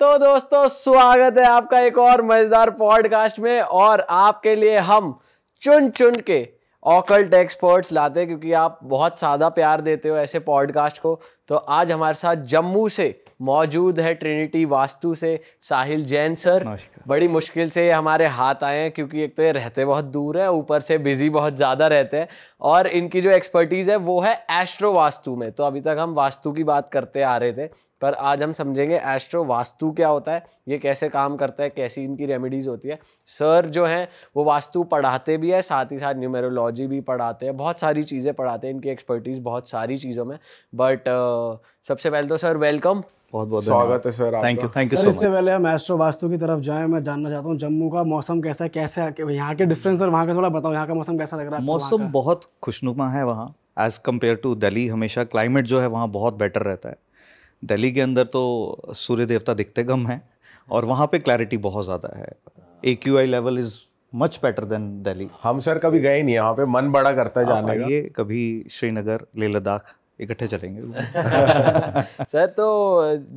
तो दोस्तों स्वागत है आपका एक और मज़ेदार पॉडकास्ट में और आपके लिए हम चुन चुन के ऑकल्ट एक्सपर्ट्स लाते हैं क्योंकि आप बहुत सादा प्यार देते हो ऐसे पॉडकास्ट को तो आज हमारे साथ जम्मू से मौजूद है ट्रिनिटी वास्तु से साहिल जैन सर बड़ी मुश्किल से हमारे हाथ आए हैं क्योंकि एक तो ये रहते बहुत दूर है ऊपर से बिजी बहुत ज़्यादा रहते हैं और इनकी जो एक्सपर्टीज़ है वो है एस्ट्रो वास्तु में तो अभी तक हम वास्तु की बात करते आ रहे थे पर आज हम समझेंगे एस्ट्रो वास्तु क्या होता है ये कैसे काम करता है कैसी इनकी रेमेडीज़ होती है सर जो हैं वो वास्तु पढ़ाते भी है साथ ही साथ न्यूमेरोलॉजी भी पढ़ाते हैं बहुत सारी चीज़ें पढ़ाते हैं इनकी एक्सपर्टीज़ बहुत सारी चीज़ों में बट uh, सबसे पहले तो सर वेलकम बहुत बहुत स्वागत है sir thank you thank you sir इससे पहले हम एस्ट्रो वास्तु की तरफ जाएं मैं जानना चाहता हूँ जम्मू का मौसम कैसा है कैसे यहाँ के डिफरेंस और वहाँ का थोड़ा बताओ यहाँ का मौसम कैसा लग रहा है मौसम बहुत खुशनुमा है वहाँ एज़ कम्पेयर टू दिल्ली हमेशा क्लाइमेट जो है वहाँ बहुत बेटर रहता है दिल्ली के अंदर तो सूर्य देवता दिखते कम हैं और वहाँ पे क्लैरिटी बहुत ज़्यादा है A Q I level is much better than Delhi हम सर कभी गए नहीं यहाँ पे मन बड़ा करता है जाने का ये कभी श्रीनगर लेह लद्दाख इकट्ठे चलेंगे सर तो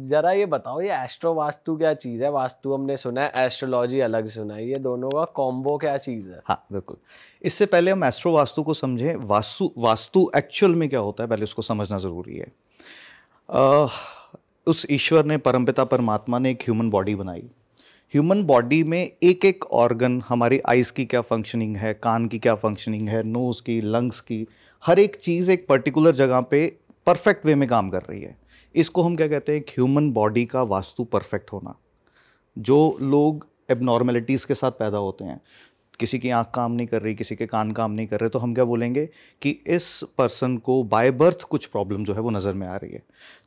जरा ये बताओ ये एस्ट्रो वास्तु क्या चीज़ है वास्तु हमने सुना है एस्ट्रोलॉजी अलग सुना है ये दोनों का कॉम्बो क्या चीज़ है हाँ बिल्कुल इससे पहले हम एस्ट्रो वास्तु को समझें वास्तु वास्तु एक्चुअल में क्या होता है पहले उसको समझना ज़रूरी है आ, उस ईश्वर ने परमपिता परमात्मा ने एक ह्यूमन बॉडी बनाई ह्यूमन बॉडी में एक एक ऑर्गन हमारी आइज़ की क्या फंक्शनिंग है कान की क्या फंक्शनिंग है नोज़ की लंग्स की हर एक चीज़ एक पर्टिकुलर जगह पे परफेक्ट वे में काम कर रही है इसको हम क्या कहते हैं एक ह्यूमन बॉडी का वास्तु परफेक्ट होना जो लोग एबनॉर्मेलिटीज़ के साथ पैदा होते हैं किसी की आंख काम नहीं कर रही किसी के कान काम नहीं कर रहे तो हम क्या बोलेंगे कि इस पर्सन को बाय बर्थ कुछ प्रॉब्लम जो है वो नज़र में आ रही है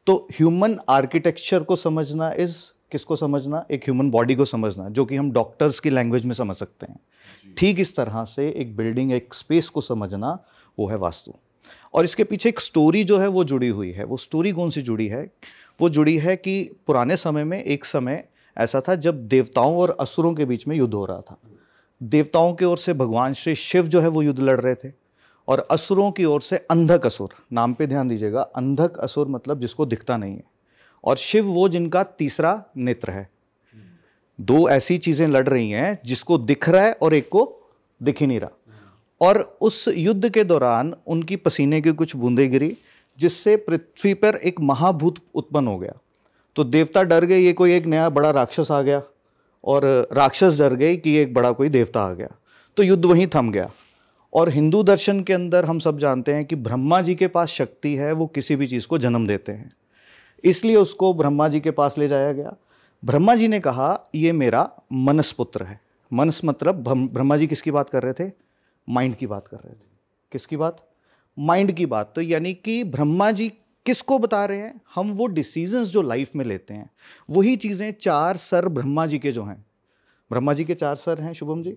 तो ह्यूमन आर्किटेक्चर को समझना इज़ किसको समझना एक ह्यूमन बॉडी को समझना जो कि हम डॉक्टर्स की लैंग्वेज में समझ सकते हैं ठीक इस तरह से एक बिल्डिंग एक स्पेस को समझना वो है वास्तु और इसके पीछे एक स्टोरी जो है वो जुड़ी हुई है वो स्टोरी कौन सी जुड़ी है वो जुड़ी है कि पुराने समय में एक समय ऐसा था जब देवताओं और असुरों के बीच में युद्ध हो रहा था देवताओं की ओर से भगवान श्री शिव जो है वो युद्ध लड़ रहे थे और असुरों की ओर से अंधक असुर नाम पे ध्यान दीजिएगा अंधक असुर मतलब जिसको दिखता नहीं है और शिव वो जिनका तीसरा नेत्र है दो ऐसी चीज़ें लड़ रही हैं जिसको दिख रहा है और एक को दिख ही नहीं रहा और उस युद्ध के दौरान उनकी पसीने की कुछ बूंदे गिरी जिससे पृथ्वी पर एक महाभूत उत्पन्न हो गया तो देवता डर गए ये कोई एक नया बड़ा राक्षस आ गया और राक्षस डर गए कि एक बड़ा कोई देवता आ गया तो युद्ध वहीं थम गया और हिंदू दर्शन के अंदर हम सब जानते हैं कि ब्रह्मा जी के पास शक्ति है वो किसी भी चीज़ को जन्म देते हैं इसलिए उसको ब्रह्मा जी के पास ले जाया गया ब्रह्मा जी ने कहा ये मेरा मनसपुत्र है मनस मतलब ब्रह्मा जी किसकी बात कर रहे थे माइंड की बात कर रहे थे किसकी बात माइंड की बात तो यानी कि ब्रह्मा जी किसको बता रहे हैं हम वो डिसीजंस जो लाइफ में लेते हैं वही चीज़ें चार सर ब्रह्मा जी के जो हैं ब्रह्मा जी के चार सर हैं Shubham ji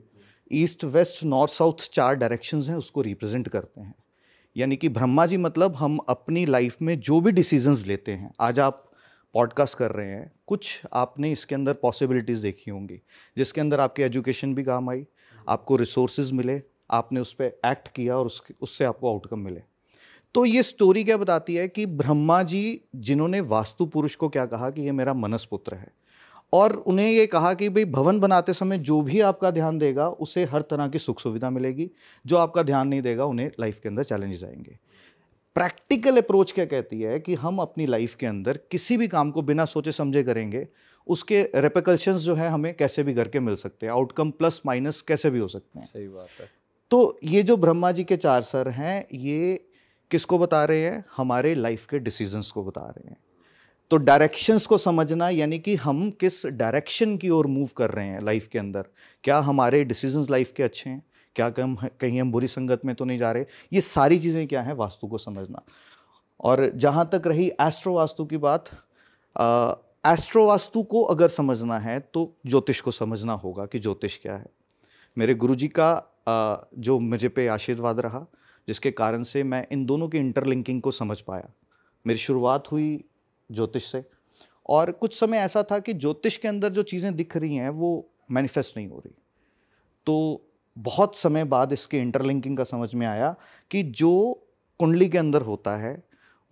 east west north south चार डायरेक्शन हैं उसको रिप्रेजेंट करते हैं यानी कि ब्रह्मा जी मतलब हम अपनी लाइफ में जो भी डिसीजंस लेते हैं आज आप पॉडकास्ट कर रहे हैं कुछ आपने इसके अंदर पॉसिबिलिटीज़ देखी होंगी जिसके अंदर आपकी एजुकेशन भी काम आई आपको रिसोर्सेज मिले आपने उस पर एक्ट किया और उसके उससे आपको आउटकम मिले तो ये स्टोरी क्या बताती है कि ब्रह्मा जी जिन्होंने वास्तु पुरुष को क्या कहा कि ये मेरा मनस पुत्र है और उन्हें ये कहा कि भाई भवन बनाते समय जो भी आपका ध्यान देगा उसे हर तरह की सुख सुविधा मिलेगी जो आपका ध्यान नहीं देगा उन्हें लाइफ के अंदर चैलेंजेस आएंगे प्रैक्टिकल अप्रोच क्या कहती है कि हम अपनी लाइफ के अंदर किसी भी काम को बिना सोचे समझे करेंगे उसके रेपिकल्शंस जो है हमें कैसे भी करके मिल सकते हैं आउटकम प्लस माइनस कैसे भी हो सकते हैं सही बात है तो ये जो ब्रह्मा जी के चार सर हैं ये किसको बता रहे हैं हमारे लाइफ के डिसीजंस को बता रहे हैं तो डायरेक्शंस को समझना यानी कि हम किस डायरेक्शन की ओर मूव कर रहे हैं लाइफ के अंदर क्या हमारे डिसीजंस लाइफ के अच्छे हैं क्या हम कहीं हम बुरी संगत में तो नहीं जा रहे ये सारी चीज़ें क्या हैं वास्तु को समझना और जहाँ तक रही एस्ट्रो वास्तु की बात एस्ट्रो वास्तु को अगर समझना है तो ज्योतिष को समझना होगा कि ज्योतिष क्या है मेरे गुरुजी का आ, जो मुझे पे आशीर्वाद रहा जिसके कारण से मैं इन दोनों की इंटरलिंकिंग को समझ पाया मेरी शुरुआत हुई ज्योतिष से और कुछ समय ऐसा था कि ज्योतिष के अंदर जो चीज़ें दिख रही हैं वो मैनिफेस्ट नहीं हो रही तो बहुत समय बाद इसके इंटरलिंकिंग का समझ में आया कि जो कुंडली के अंदर होता है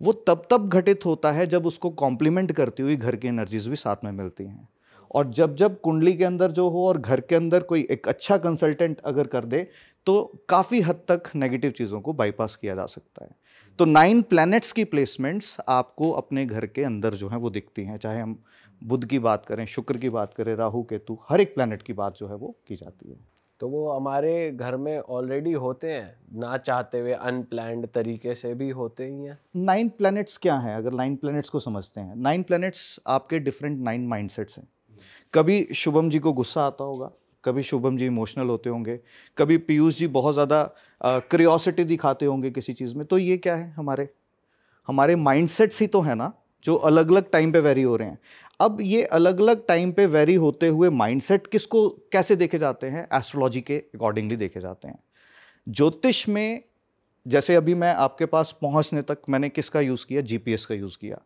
वो तब तब घटित होता है जब उसको कॉम्प्लीमेंट करती हुई घर की एनर्जीज भी साथ में मिलती हैं और जब जब कुंडली के अंदर जो हो और घर के अंदर कोई एक अच्छा कंसल्टेंट अगर कर दे तो काफ़ी हद तक नेगेटिव चीज़ों को बाईपास किया जा सकता है तो नाइन प्लैनेट्स की प्लेसमेंट्स आपको अपने घर के अंदर जो है वो दिखती हैं चाहे हम बुद्ध की बात करें शुक्र की बात करें राहु केतु हर एक प्लैनेट की बात जो है वो की जाती है तो वो हमारे घर में ऑलरेडी होते हैं ना चाहते हुए अनप्लैंड तरीके से भी होते ही हैं नाइन प्लैनेट्स क्या हैं अगर नाइन प्लैनेट्स को समझते हैं नाइन प्लैनेट्स आपके डिफरेंट नाइन माइंडसेट्स हैं कभी शुभम जी को गुस्सा आता होगा कभी शुभम जी इमोशनल होते होंगे कभी पीयूष जी बहुत ज़्यादा क्रियोसिटी दिखाते होंगे किसी चीज़ में तो ये क्या है हमारे हमारे माइंडसेट्स ही तो है ना जो अलग अलग टाइम पे वेरी हो रहे हैं अब ये अलग अलग टाइम पे वेरी होते हुए माइंडसेट किसको कैसे देखे जाते हैं एस्ट्रोलॉजी के अकॉर्डिंगली देखे जाते हैं ज्योतिष में जैसे अभी मैं आपके पास पहुंचने तक मैंने किसका यूज़ किया जीपीएस का यूज़ किया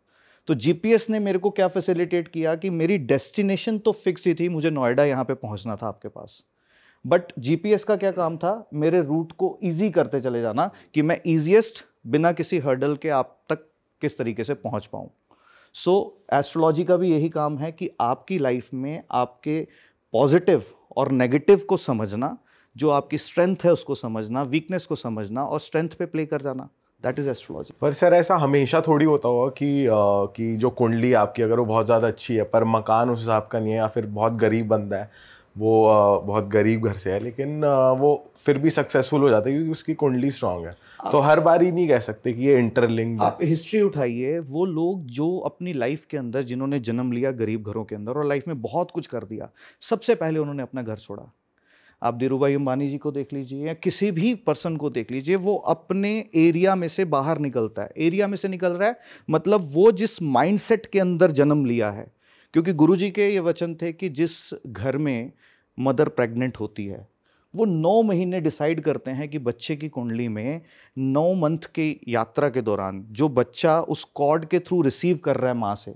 तो जीपीएस ने मेरे को क्या फैसिलिटेट किया कि मेरी डेस्टिनेशन तो फिक्स ही थी मुझे नोएडा यहाँ पे पहुँचना था आपके पास बट जीपीएस का क्या काम था मेरे रूट को ईजी करते चले जाना कि मैं इजीएस्ट बिना किसी हर्डल के आप तक किस तरीके से पहुँच पाऊँ सो एस्ट्रोलॉजी का भी यही काम है कि आपकी लाइफ में आपके पॉजिटिव और नेगेटिव को समझना जो आपकी स्ट्रेंथ है उसको समझना वीकनेस को समझना और स्ट्रेंथ पे प्ले कर जाना दैट इज एस्ट्रोलॉजी पर सर ऐसा हमेशा थोड़ी होता होगा कि आ, कि जो कुंडली आपकी अगर वो बहुत ज़्यादा अच्छी है पर मकान उस हिसाब का नहीं है या फिर बहुत गरीब बंदा है वो आ, बहुत गरीब घर से है लेकिन आ, वो फिर भी सक्सेसफुल हो जाता है क्योंकि उसकी कुंडली स्ट्रांग है तो हर बार ही नहीं कह सकते कि ये इंटरलिंग आप हिस्ट्री उठाइए वो लोग जो अपनी लाइफ के अंदर जिन्होंने जन्म लिया गरीब घरों के अंदर और लाइफ में बहुत कुछ कर दिया सबसे पहले उन्होंने अपना घर छोड़ा आप धीरू भाई जी को देख लीजिए या किसी भी पर्सन को देख लीजिए वो अपने एरिया में से बाहर निकलता है एरिया में से निकल रहा है मतलब वो जिस माइंडसेट के अंदर जन्म लिया है क्योंकि गुरु जी के ये वचन थे कि जिस घर में मदर प्रेग्नेंट होती है वो नौ महीने डिसाइड करते हैं कि बच्चे की कुंडली में नौ मंथ की यात्रा के दौरान जो बच्चा उस कॉर्ड के थ्रू रिसीव कर रहा है माँ से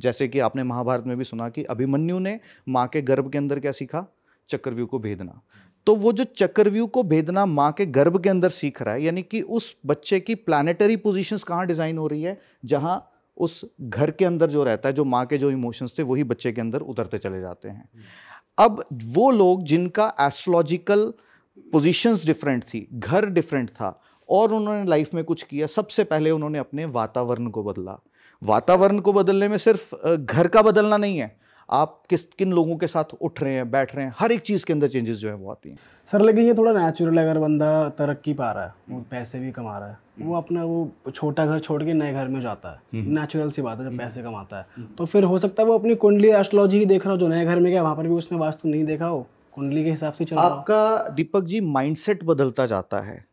जैसे कि आपने महाभारत में भी सुना कि अभिमन्यु ने माँ के गर्भ के अंदर क्या सीखा चक्रव्यूह को भेदना तो वो जो चक्रव्यूह को भेदना माँ के गर्भ के अंदर सीख रहा है यानी कि उस बच्चे की प्लानिटरी पोजिशंस कहाँ डिज़ाइन हो रही है जहाँ उस घर के अंदर जो रहता है जो माँ के जो इमोशंस थे वही बच्चे के अंदर उतरते चले जाते हैं अब वो लोग जिनका एस्ट्रोलॉजिकल पोजीशंस डिफरेंट थी घर डिफरेंट था और उन्होंने लाइफ में कुछ किया सबसे पहले उन्होंने अपने वातावरण को बदला वातावरण को बदलने में सिर्फ घर का बदलना नहीं है आप किस किन लोगों के साथ उठ रहे हैं बैठ रहे हैं हर एक चीज़ के अंदर चेंजेस जो है वो आती हैं सर लेकिन ये थोड़ा नेचुरल है अगर बंदा तरक्की पा रहा है वो पैसे भी कमा रहा है वो हम्म। अपना वो छोटा घर छोड़ के नए घर में जाता है नेचुरल हम्म। सी बात है जब हम्म। पैसे कमाता है तो फिर हो सकता है वो अपनी कुंडली एस्ट्रोलॉजी ही देख रहा हो जो नए घर में गया वहाँ पर भी उसने वास्तु नहीं देखा हो कुंडली के हिसाब से चल आपका दीपक जी माइंडसेट बदलता जाता है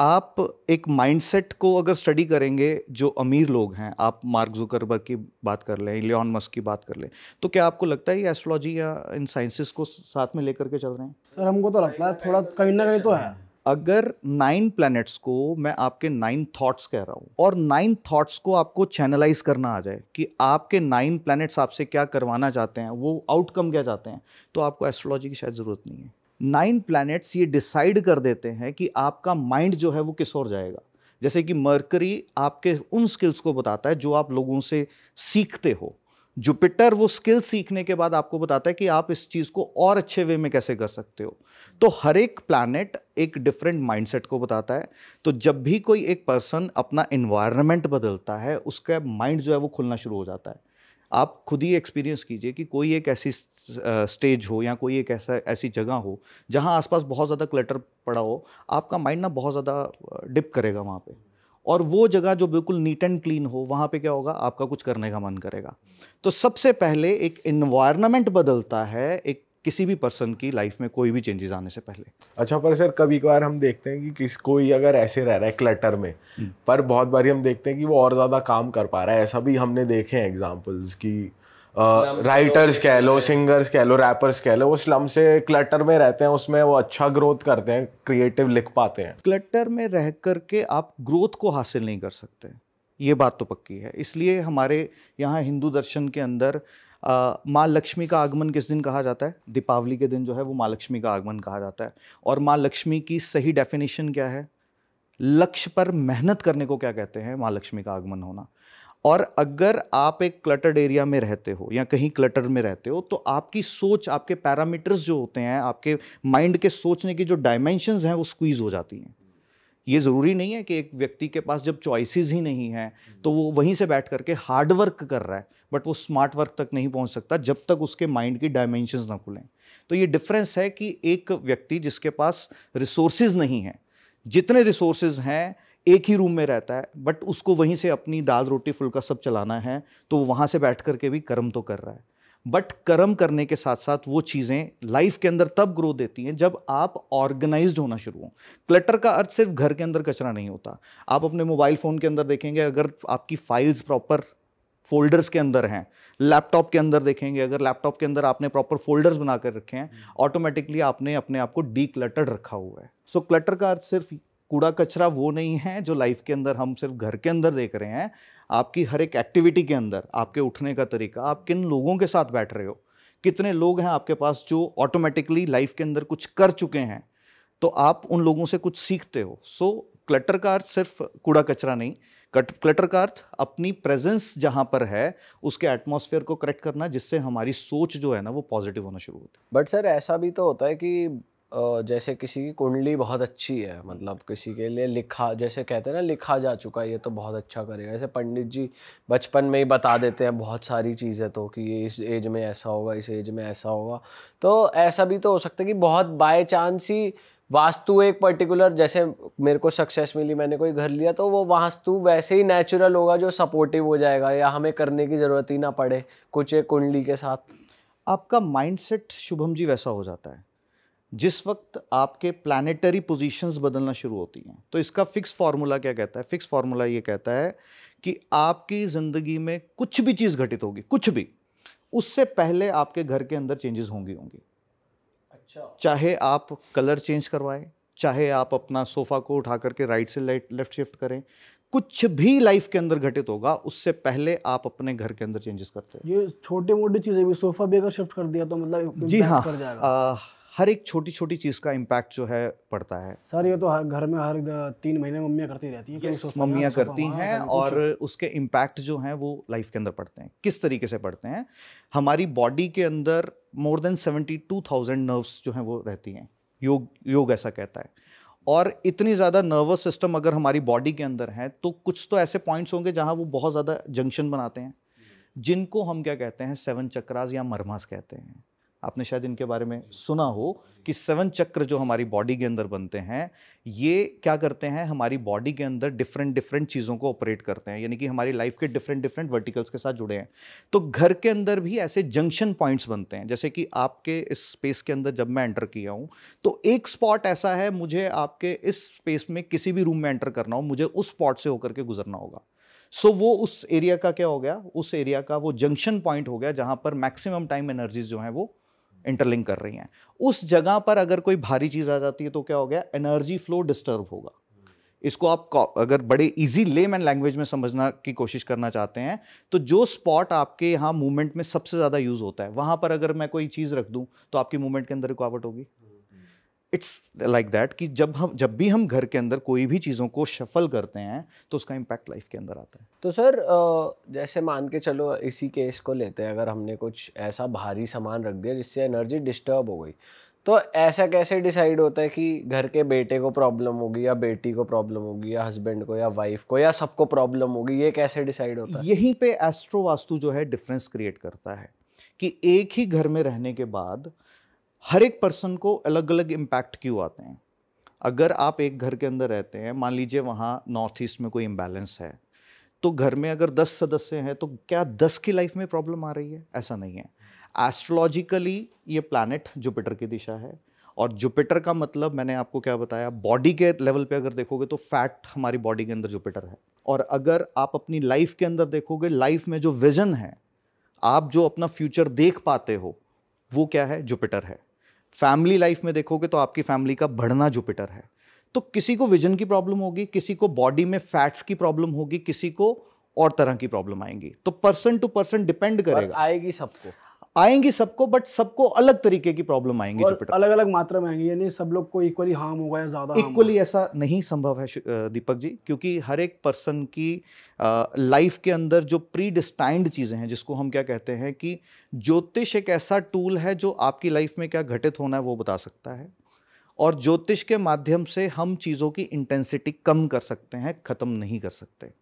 आप एक माइंडसेट को अगर स्टडी करेंगे जो अमीर लोग हैं आप मार्क जुकरबर्ग की बात कर लें लियोन मस्क की बात कर लें तो क्या आपको लगता है ये एस्ट्रोलॉजी या इन साइंसिस को साथ में लेकर के चल रहे हैं सर हमको तो लगता है थोड़ा कहीं ना कहीं तो है अगर नाइन प्लैनेट्स को मैं आपके नाइन थॉट्स कह रहा हूँ और नाइन थॉट्स को आपको चैनलाइज करना आ जाए कि आपके नाइन प्लैनेट्स आपसे क्या करवाना चाहते हैं वो आउटकम क्या चाहते हैं तो आपको एस्ट्रोलॉजी की शायद ज़रूरत नहीं है नाइन प्लैनेट्स ये डिसाइड कर देते हैं कि आपका माइंड जो है वो किस और जाएगा जैसे कि मर्करी आपके उन स्किल्स को बताता है जो आप लोगों से सीखते हो जुपिटर वो स्किल सीखने के बाद आपको बताता है कि आप इस चीज़ को और अच्छे वे में कैसे कर सकते हो तो हर एक प्लानट एक डिफरेंट माइंडसेट को बताता है तो जब भी कोई एक पर्सन अपना इन्वायरमेंट बदलता है उसका माइंड जो है वो खुलना शुरू हो जाता है आप खुद ही एक्सपीरियंस कीजिए कि कोई एक ऐसी स्टेज हो या कोई एक ऐसा ऐसी जगह हो जहाँ आसपास बहुत ज़्यादा क्लटर पड़ा हो आपका माइंड ना बहुत ज़्यादा डिप करेगा वहाँ पे और वो जगह जो बिल्कुल नीट एंड क्लीन हो वहाँ पे क्या होगा आपका कुछ करने का मन करेगा तो सबसे पहले एक इन्वायरमेंट बदलता है एक किसी भी पर्सन की लाइफ में कोई भी चेंजेस आने से पहले अच्छा पर सर कभी कभार हम देखते हैं कि किस कोई अगर ऐसे रह रहा है क्लटर में हम्म। पर बहुत बार हम देखते हैं कि वो और ज़्यादा काम कर पा रहा है ऐसा भी हमने देखे हैं एग्जाम्पल्स की राइटर्स कह लो सिंगर्स कह लो रैपर्स कह लो वो स्लम से क्लटर में रहते हैं उसमें वो अच्छा ग्रोथ करते हैं क्रिएटिव लिख पाते हैं क्लटर में रह करके आप ग्रोथ को हासिल नहीं कर सकते ये बात तो पक्की है इसलिए हमारे यहाँ हिंदू दर्शन के अंदर माँ लक्ष्मी का आगमन किस दिन कहा जाता है दीपावली के दिन जो है वो माँ लक्ष्मी का आगमन कहा जाता है और माँ लक्ष्मी की सही डेफिनेशन क्या है लक्ष्य पर मेहनत करने को क्या कहते हैं माँ लक्ष्मी का आगमन होना और अगर आप एक क्लटर्ड एरिया में रहते हो या कहीं क्लटर में रहते हो तो आपकी सोच आपके पैरामीटर्स जो होते हैं आपके माइंड के सोचने की जो डायमेंशंस हैं वो स्क्वीज़ हो जाती हैं ये ज़रूरी नहीं है कि एक व्यक्ति के पास जब चॉइसेस ही नहीं हैं तो वो वहीं से बैठ करके हार्ड वर्क कर रहा है बट वो स्मार्ट वर्क तक नहीं पहुंच सकता जब तक उसके माइंड की डायमेंशन ना खुलें तो ये डिफरेंस है कि एक व्यक्ति जिसके पास रिसोर्सेज नहीं हैं जितने रिसोर्सेज हैं एक ही रूम में रहता है बट उसको वहीं से अपनी दाल रोटी फुल्का सब चलाना है तो वहाँ से बैठ करके भी कर्म तो कर रहा है बट कर्म करने के साथ साथ वो चीज़ें लाइफ के अंदर तब ग्रो देती हैं जब आप ऑर्गेनाइज होना शुरू हो क्लटर का अर्थ सिर्फ घर के अंदर कचरा नहीं होता आप अपने मोबाइल फ़ोन के अंदर देखेंगे अगर आपकी फाइल्स प्रॉपर फोल्डर्स के अंदर हैं लैपटॉप के अंदर देखेंगे अगर लैपटॉप के अंदर आपने प्रॉपर फोल्डर्स बना कर रखे हैं ऑटोमेटिकली आपने अपने आप को डी रखा हुआ है सो so, क्लटर का अर्थ सिर्फ कूड़ा कचरा वो नहीं है जो लाइफ के अंदर हम सिर्फ घर के अंदर देख रहे हैं आपकी हर एक एक्टिविटी के अंदर आपके उठने का तरीका आप किन लोगों के साथ बैठ रहे हो कितने लोग हैं आपके पास जो ऑटोमेटिकली लाइफ के अंदर कुछ कर चुके हैं तो आप उन लोगों से कुछ सीखते हो सो क्लटर का अर्थ सिर्फ कूड़ा कचरा नहीं क्लटर का अर्थ अपनी प्रेजेंस जहाँ पर है उसके एटमॉस्फेयर को करेक्ट करना जिससे हमारी सोच जो है ना वो पॉजिटिव होना शुरू होती है बट सर ऐसा भी तो होता है कि जैसे किसी की कुंडली बहुत अच्छी है मतलब किसी के लिए लिखा जैसे कहते हैं ना लिखा जा चुका है ये तो बहुत अच्छा करेगा जैसे पंडित जी बचपन में ही बता देते हैं बहुत सारी चीज़ें तो कि ये इस एज में ऐसा होगा इस एज में ऐसा होगा तो ऐसा भी तो हो सकता है कि बहुत बाय चांस ही वास्तु एक पर्टिकुलर जैसे मेरे को सक्सेस मिली मैंने कोई घर लिया तो वो वास्तु वैसे ही नेचुरल होगा जो सपोर्टिव हो जाएगा या हमें करने की ज़रूरत ही ना पड़े कुछ एक कुंडली के साथ आपका माइंडसेट शुभम जी वैसा हो जाता है जिस वक्त आपके प्लानिटरी पोजीशंस बदलना शुरू होती हैं तो इसका फिक्स फार्मूला क्या कहता है फिक्स फार्मूला ये कहता है कि आपकी ज़िंदगी में कुछ भी चीज़ घटित होगी कुछ भी उससे पहले आपके घर के अंदर चेंजेस होंगी होंगी अच्छा चाहे आप कलर चेंज करवाएं चाहे आप अपना सोफ़ा को उठा करके राइट से लेफ्ट शिफ्ट करें कुछ भी लाइफ के अंदर घटित होगा उससे पहले आप अपने घर के अंदर चेंजेस करते हैं ये छोटे मोटे चीज़ें भी सोफ़ा भी अगर शिफ्ट कर दिया तो मतलब जी हाँ कर जाएगा। आ, हर एक छोटी छोटी चीज़ का इम्पैक्ट जो है पड़ता है सर ये तो हर घर में हर तीन महीने मम्मियाँ करती रहती हैं yes, मम्मियाँ हाँ, करती हैं हाँ, और उसके इम्पैक्ट जो हैं वो लाइफ के अंदर पड़ते हैं किस तरीके से पड़ते हैं हमारी बॉडी के अंदर more than seventy two thousand nerves जो हैं वो रहती हैं योग योग ऐसा कहता है और इतनी ज़्यादा नर्वस सिस्टम अगर हमारी बॉडी के अंदर है तो कुछ तो ऐसे पॉइंट्स होंगे जहाँ वो बहुत ज़्यादा जंक्शन बनाते हैं जिनको हम क्या कहते हैं सेवन चक्रास या मरमास कहते हैं आपने शायद इनके बारे में सुना हो कि सेवन चक्र जो हमारी बॉडी के अंदर बनते हैं ये क्या करते हैं हमारी बॉडी के अंदर डिफरेंट डिफरेंट चीज़ों को ऑपरेट करते हैं यानी कि हमारी लाइफ के डिफरेंट डिफरेंट वर्टिकल्स के साथ जुड़े हैं तो घर के अंदर भी ऐसे जंक्शन पॉइंट्स बनते हैं जैसे कि आपके इस स्पेस के अंदर जब मैं एंटर किया हूँ तो एक स्पॉट ऐसा है मुझे आपके इस स्पेस में किसी भी रूम में एंटर करना हो मुझे उस स्पॉट से होकर के गुजरना होगा सो so, वो उस एरिया का क्या हो गया उस एरिया का वो जंक्शन पॉइंट हो गया जहाँ पर मैक्सिमम टाइम एनर्जीज जो हैं वो इंटरलिंक कर रही हैं उस जगह पर अगर कोई भारी चीज़ आ जाती है तो क्या हो गया एनर्जी फ्लो डिस्टर्ब होगा इसको आप अगर बड़े इजी लेमैन लैंग्वेज में समझना की कोशिश करना चाहते हैं तो जो स्पॉट आपके यहाँ मूवमेंट में सबसे ज़्यादा यूज़ होता है वहाँ पर अगर मैं कोई चीज़ रख दूँ तो आपकी मूवमेंट के अंदर रुकावट होगी इट्स लाइक दैट कि जब हम जब भी हम घर के अंदर कोई भी चीज़ों को शफल करते हैं तो उसका इम्पैक्ट लाइफ के अंदर आता है तो सर जैसे मान के चलो इसी केस को लेते हैं अगर हमने कुछ ऐसा भारी सामान रख दिया जिससे एनर्जी डिस्टर्ब हो गई तो ऐसा कैसे डिसाइड होता है कि घर के बेटे को प्रॉब्लम होगी या बेटी को प्रॉब्लम होगी या हस्बैंड को या वाइफ को या सबको प्रॉब्लम होगी ये कैसे डिसाइड होता है यहीं पे एस्ट्रो वास्तु जो है डिफरेंस क्रिएट करता है कि एक ही घर में रहने के बाद हर एक पर्सन को अलग अलग इम्पैक्ट क्यों आते हैं अगर आप एक घर के अंदर रहते हैं मान लीजिए वहाँ नॉर्थ ईस्ट में कोई इम्बैलेंस है तो घर में अगर दस सदस्य हैं तो क्या दस की लाइफ में प्रॉब्लम आ रही है ऐसा नहीं है एस्ट्रोलॉजिकली ये प्लानट जुपिटर की दिशा है और जुपिटर का मतलब मैंने आपको क्या बताया बॉडी के लेवल पे अगर देखोगे तो फैट हमारी बॉडी के अंदर जुपिटर है और अगर आप अपनी लाइफ के अंदर देखोगे लाइफ में जो विजन है आप जो अपना फ्यूचर देख पाते हो वो क्या है जुपिटर है फैमिली लाइफ में देखोगे तो आपकी फैमिली का बढ़ना जुपिटर है तो किसी को विजन की प्रॉब्लम होगी किसी को बॉडी में फैट्स की प्रॉब्लम होगी किसी को और तरह की प्रॉब्लम आएंगी तो पर्सन टू पर्सन डिपेंड करेगा आएगी सबको आएंगी सबको बट सबको अलग तरीके की प्रॉब्लम आएंगी जुपिटर अलग अलग मात्रा में आएंगी यानी सब लोग को इक्वली हार्म होगा या ज्यादा इक्वली ऐसा नहीं संभव है दीपक जी क्योंकि हर एक पर्सन की लाइफ के अंदर जो प्री डिस्टाइंड चीजें हैं जिसको हम क्या कहते हैं कि ज्योतिष एक ऐसा टूल है जो आपकी लाइफ में क्या घटित होना है वो बता सकता है और ज्योतिष के माध्यम से हम चीज़ों की इंटेंसिटी कम कर सकते हैं ख़त्म नहीं कर सकते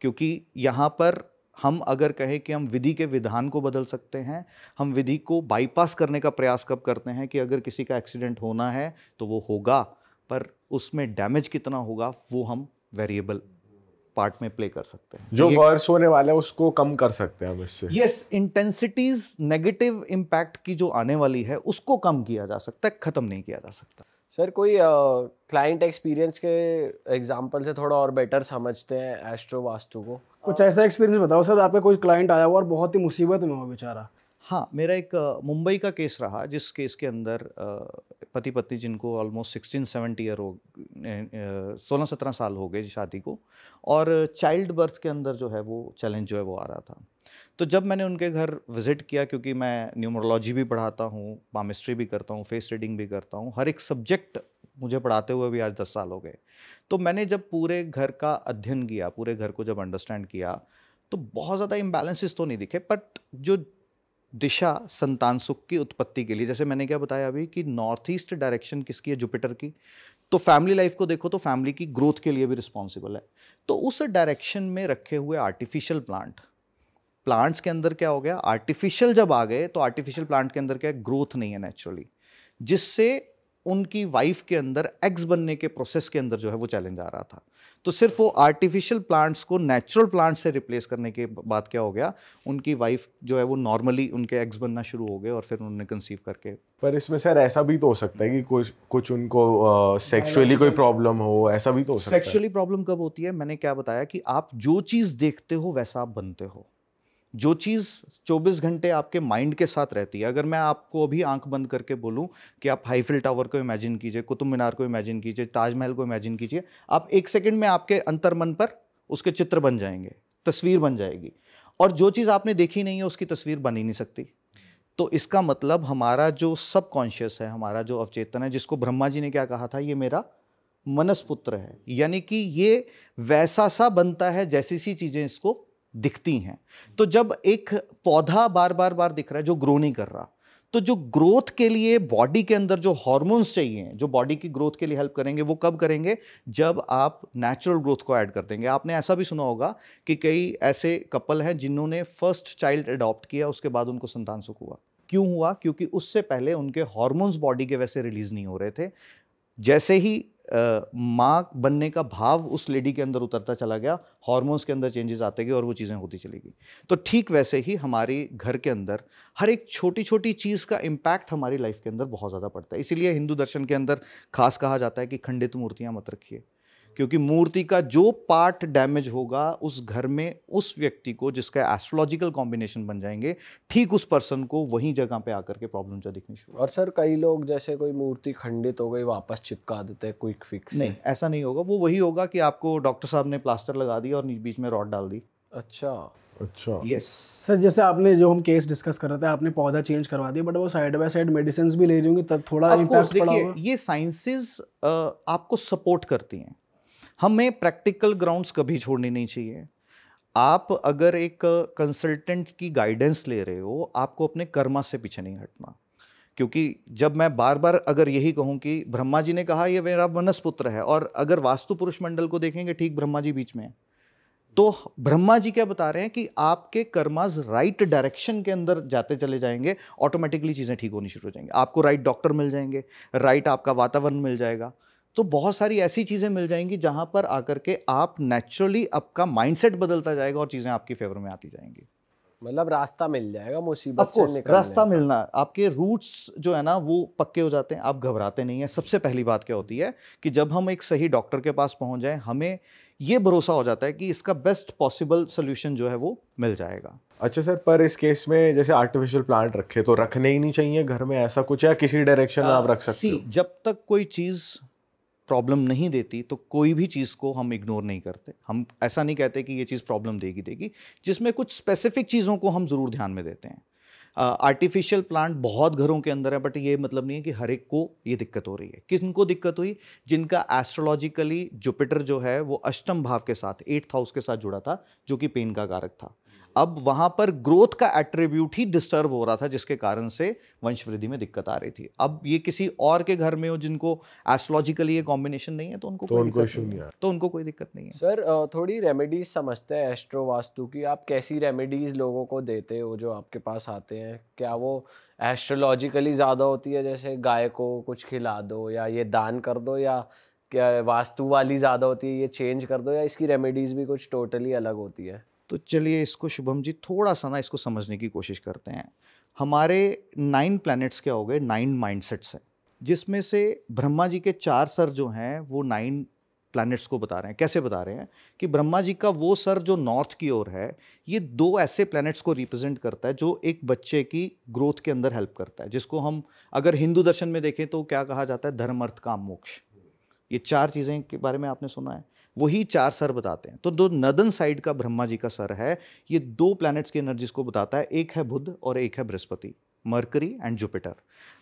क्योंकि यहाँ पर हम अगर कहें कि हम विधि के विधान को बदल सकते हैं हम विधि को बाईपास करने का प्रयास कब करते हैं कि अगर किसी का एक्सीडेंट होना है तो वो होगा पर उसमें डैमेज कितना होगा वो हम वेरिएबल पार्ट में प्ले कर सकते हैं जो वर्स होने वाला है उसको कम कर सकते हैं हम इससे यस इंटेंसिटीज नेगेटिव इम्पैक्ट की जो आने वाली है उसको कम किया जा सकता है ख़त्म नहीं किया जा सकता सर कोई क्लाइंट uh, एक्सपीरियंस के एग्जांपल से थोड़ा और बेटर समझते हैं एस्ट्रो वास्तु को कुछ ऐसा एक्सपीरियंस बताओ सर आपका कोई क्लाइंट आया हुआ और बहुत ही मुसीबत में हुआ बेचारा हाँ मेरा एक मुंबई का केस रहा जिस केस के अंदर पति पत्नी जिनको ऑलमोस्ट सिक्सटीन सेवेंटी ईयर हो सोलह सत्रह साल हो गए शादी को और चाइल्ड बर्थ के अंदर जो है वो चैलेंज जो है वो आ रहा था तो जब मैंने उनके घर विज़िट किया क्योंकि मैं न्यूमरोलॉजी भी पढ़ाता हूँ पामिस्ट्री भी करता हूँ फेस रीडिंग भी करता हूँ हर एक सब्जेक्ट मुझे पढ़ाते हुए भी आज दस साल हो गए तो मैंने जब पूरे घर का अध्ययन किया पूरे घर को जब अंडरस्टैंड किया तो बहुत ज़्यादा इम्बैलेंसेस तो नहीं दिखे बट जो दिशा संतान सुख की उत्पत्ति के लिए जैसे मैंने क्या बताया अभी कि नॉर्थ ईस्ट डायरेक्शन किसकी है जुपिटर की तो फैमिली लाइफ को देखो तो फैमिली की ग्रोथ के लिए भी रिस्पॉन्सिबल है तो उस डायरेक्शन में रखे हुए आर्टिफिशियल प्लांट प्लांट्स के अंदर क्या हो गया आर्टिफिशियल जब आ गए तो आर्टिफिशियल प्लांट के अंदर क्या ग्रोथ नहीं है नेचुरली जिससे उनकी वाइफ के अंदर एग्स बनने के प्रोसेस के अंदर जो है वो चैलेंज आ रहा था तो सिर्फ वो आर्टिफिशियल प्लांट्स को नेचुरल प्लांट से रिप्लेस करने के बाद क्या हो गया उनकी वाइफ जो है वो नॉर्मली उनके एग्स बनना शुरू हो गए और फिर उन्होंने कंसीव करके पर इसमें सर ऐसा भी तो हो सकता है कि कुछ कुछ उनको सेक्सुअली uh, कोई प्रॉब्लम हो ऐसा भी तो हो सकता है सेक्सुअली प्रॉब्लम कब होती है मैंने क्या बताया कि आप जो चीज़ देखते हो वैसा आप बनते हो जो चीज़ 24 घंटे आपके माइंड के साथ रहती है अगर मैं आपको अभी आंख बंद करके बोलूं कि आप हाईफिल टावर को इमेजिन कीजिए कुतुब मीनार को इमेजिन कीजिए ताजमहल को इमेजिन कीजिए आप एक सेकंड में आपके अंतर मन पर उसके चित्र बन जाएंगे तस्वीर बन जाएगी और जो चीज़ आपने देखी नहीं है उसकी तस्वीर बन ही नहीं सकती तो इसका मतलब हमारा जो सबकॉन्शियस है हमारा जो अवचेतन है जिसको ब्रह्मा जी ने क्या कहा था ये मेरा मनस्पुत्र है यानी कि ये वैसा सा बनता है जैसी सी चीज़ें इसको दिखती हैं तो जब एक पौधा बार बार बार दिख रहा है जो ग्रो नहीं कर रहा तो जो ग्रोथ के लिए बॉडी के अंदर जो हॉर्मोन्स चाहिए जो बॉडी की ग्रोथ के लिए हेल्प करेंगे वो कब करेंगे जब आप नेचुरल ग्रोथ को ऐड कर देंगे आपने ऐसा भी सुना होगा कि कई ऐसे कपल हैं जिन्होंने फर्स्ट चाइल्ड अडॉप्ट किया उसके बाद उनको संतान सुख हुआ क्यों हुआ क्योंकि उससे पहले उनके हॉर्मोन्स बॉडी के वैसे रिलीज नहीं हो रहे थे जैसे ही माँ बनने का भाव उस लेडी के अंदर उतरता चला गया हॉर्मोन्स के अंदर चेंजेस आते गए और वो चीज़ें होती चली गई तो ठीक वैसे ही हमारे घर के अंदर हर एक छोटी छोटी चीज़ का इम्पैक्ट हमारी लाइफ के अंदर बहुत ज़्यादा पड़ता है इसीलिए हिंदू दर्शन के अंदर खास कहा जाता है कि खंडित मूर्तियाँ मत रखिए क्योंकि मूर्ति का जो पार्ट डैमेज होगा उस घर में उस व्यक्ति को जिसका एस्ट्रोलॉजिकल कॉम्बिनेशन बन जाएंगे ठीक उस पर्सन को वहीं जगह पे आकर के प्रॉब्लम दिखनी शुरू और सर कई लोग जैसे कोई मूर्ति खंडित हो गई वापस चिपका देते हैं क्विक फिक्स नहीं ऐसा नहीं होगा वो वही होगा कि आपको डॉक्टर साहब ने प्लास्टर लगा दिया और बीच में रॉड डाल दी अच्छा अच्छा यस सर जैसे आपने जो हम केस डिस्कस कर रहे थे आपने पौधा चेंज करवा दिया बट वो साइड बाय साइड मेडिसिन भी ले रही होंगी तब थोड़ा ये साइंसेज आपको सपोर्ट करती हैं हमें प्रैक्टिकल ग्राउंड्स कभी छोड़ने नहीं चाहिए आप अगर एक कंसल्टेंट की गाइडेंस ले रहे हो आपको अपने कर्मा से पीछे नहीं हटना क्योंकि जब मैं बार बार अगर यही कहूं कि ब्रह्मा जी ने कहा ये मेरा वनस्पुत्र है और अगर वास्तु पुरुष मंडल को देखेंगे ठीक ब्रह्मा जी बीच में है तो ब्रह्मा जी क्या बता रहे हैं कि आपके कर्माज राइट डायरेक्शन के अंदर जाते चले जाएंगे ऑटोमेटिकली चीज़ें ठीक होनी शुरू हो जाएंगी आपको राइट डॉक्टर मिल जाएंगे राइट आपका वातावरण मिल जाएगा तो बहुत सारी ऐसी चीज़ें मिल जाएंगी जहां पर आकर के आप नेचुरली आपका माइंडसेट बदलता जाएगा और चीज़ें आपकी फेवर में आती जाएंगी मतलब रास्ता मिल जाएगा मुसीबत से निकलने रास्ता मिलना आपके रूट्स जो है ना वो पक्के हो जाते हैं आप घबराते नहीं हैं सबसे पहली बात क्या होती है कि जब हम एक सही डॉक्टर के पास पहुंच जाएं हमें ये भरोसा हो जाता है कि इसका बेस्ट पॉसिबल सोल्यूशन जो है वो मिल जाएगा अच्छा सर पर इस केस में जैसे आर्टिफिशियल प्लांट रखे तो रखने ही नहीं चाहिए घर में ऐसा कुछ या किसी डायरेक्शन में आप uh, रख सकते हो जब तक कोई चीज़ प्रॉब्लम नहीं देती तो कोई भी चीज़ को हम इग्नोर नहीं करते हम ऐसा नहीं कहते कि ये चीज़ प्रॉब्लम देगी देगी जिसमें कुछ स्पेसिफिक चीज़ों को हम ज़रूर ध्यान में देते हैं आर्टिफिशियल प्लांट बहुत घरों के अंदर है बट ये मतलब नहीं है कि हर एक को ये दिक्कत हो रही है किन को दिक्कत हुई जिनका एस्ट्रोलॉजिकली जुपिटर जो है वो अष्टम भाव के साथ एट्थ हाउस के साथ जुड़ा था जो कि पेन का कारक था अब वहाँ पर ग्रोथ का एट्रीब्यूट ही डिस्टर्ब हो रहा था जिसके कारण से वंशवृद्धि में दिक्कत आ रही थी अब ये किसी और के घर में हो जिनको एस्ट्रोलॉजिकली ये कॉम्बिनेशन नहीं है तो उनको तो कोई उनको नहीं है तो उनको कोई दिक्कत नहीं है सर थोड़ी रेमेडीज समझते हैं एस्ट्रो वास्तु की आप कैसी रेमेडीज लोगों को देते हो जो आपके पास आते हैं क्या वो एस्ट्रोलॉजिकली ज़्यादा होती है जैसे गाय को कुछ खिला दो या ये दान कर दो या क्या वास्तु वाली ज़्यादा होती है ये चेंज कर दो या इसकी रेमेडीज़ भी कुछ टोटली अलग होती है तो चलिए इसको शुभम जी थोड़ा सा ना इसको समझने की कोशिश करते हैं हमारे नाइन प्लैनेट्स क्या हो गए नाइन माइंडसेट्स हैं जिसमें से ब्रह्मा जी के चार सर जो हैं वो नाइन प्लैनेट्स को बता रहे हैं कैसे बता रहे हैं कि ब्रह्मा जी का वो सर जो नॉर्थ की ओर है ये दो ऐसे प्लैनेट्स को रिप्रेजेंट करता है जो एक बच्चे की ग्रोथ के अंदर हेल्प करता है जिसको हम अगर हिंदू दर्शन में देखें तो क्या कहा जाता है धर्म अर्थ काम मोक्ष ये चार चीज़ें के बारे में आपने सुना है वही चार सर बताते हैं तो दो नदन साइड का ब्रह्मा जी का सर है ये दो प्लैनेट्स की एनर्जीज को बताता है एक है बुद्ध और एक है Brihaspati Mercury and Jupiter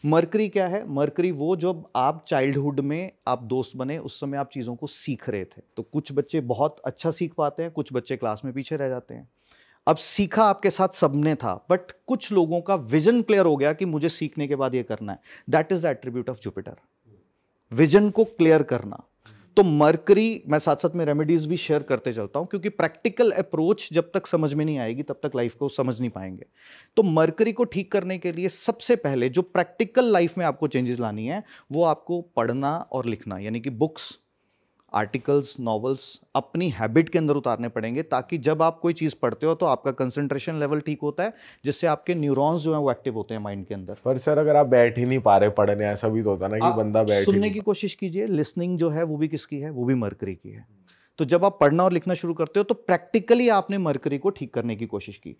Mercury क्या है मर्करी वो जब आप चाइल्डहुड में आप दोस्त बने उस समय आप चीज़ों को सीख रहे थे तो कुछ बच्चे बहुत अच्छा सीख पाते हैं कुछ बच्चे क्लास में पीछे रह जाते हैं अब सीखा आपके साथ सबने था बट कुछ लोगों का विजन क्लियर हो गया कि मुझे सीखने के बाद ये करना है that is the attribute of Jupiter vision को क्लियर करना तो मर्करी मैं साथ साथ में रेमेडीज भी शेयर करते चलता हूँ क्योंकि प्रैक्टिकल अप्रोच जब तक समझ में नहीं आएगी तब तक लाइफ को समझ नहीं पाएंगे तो मर्करी को ठीक करने के लिए सबसे पहले जो प्रैक्टिकल लाइफ में आपको चेंजेस लानी है वो आपको पढ़ना और लिखना यानी कि बुक्स आर्टिकल्स नॉवेल्स अपनी हैबिट के अंदर उतारने पड़ेंगे ताकि जब आप कोई चीज़ पढ़ते हो तो आपका कंसंट्रेशन लेवल ठीक होता है जिससे आपके न्यूरॉन्स जो है वो एक्टिव होते हैं माइंड के अंदर पर सर अगर आप बैठ ही नहीं पा रहे पढ़ने ऐसा भी तो होता ना कि बंदा बैठ सुनने की कोशिश कीजिए लिसनिंग जो है वो भी किसकी है वो भी मरकरी की है तो जब आप पढ़ना और लिखना शुरू करते हो तो प्रैक्टिकली आपने मरकरी को ठीक करने की कोशिश की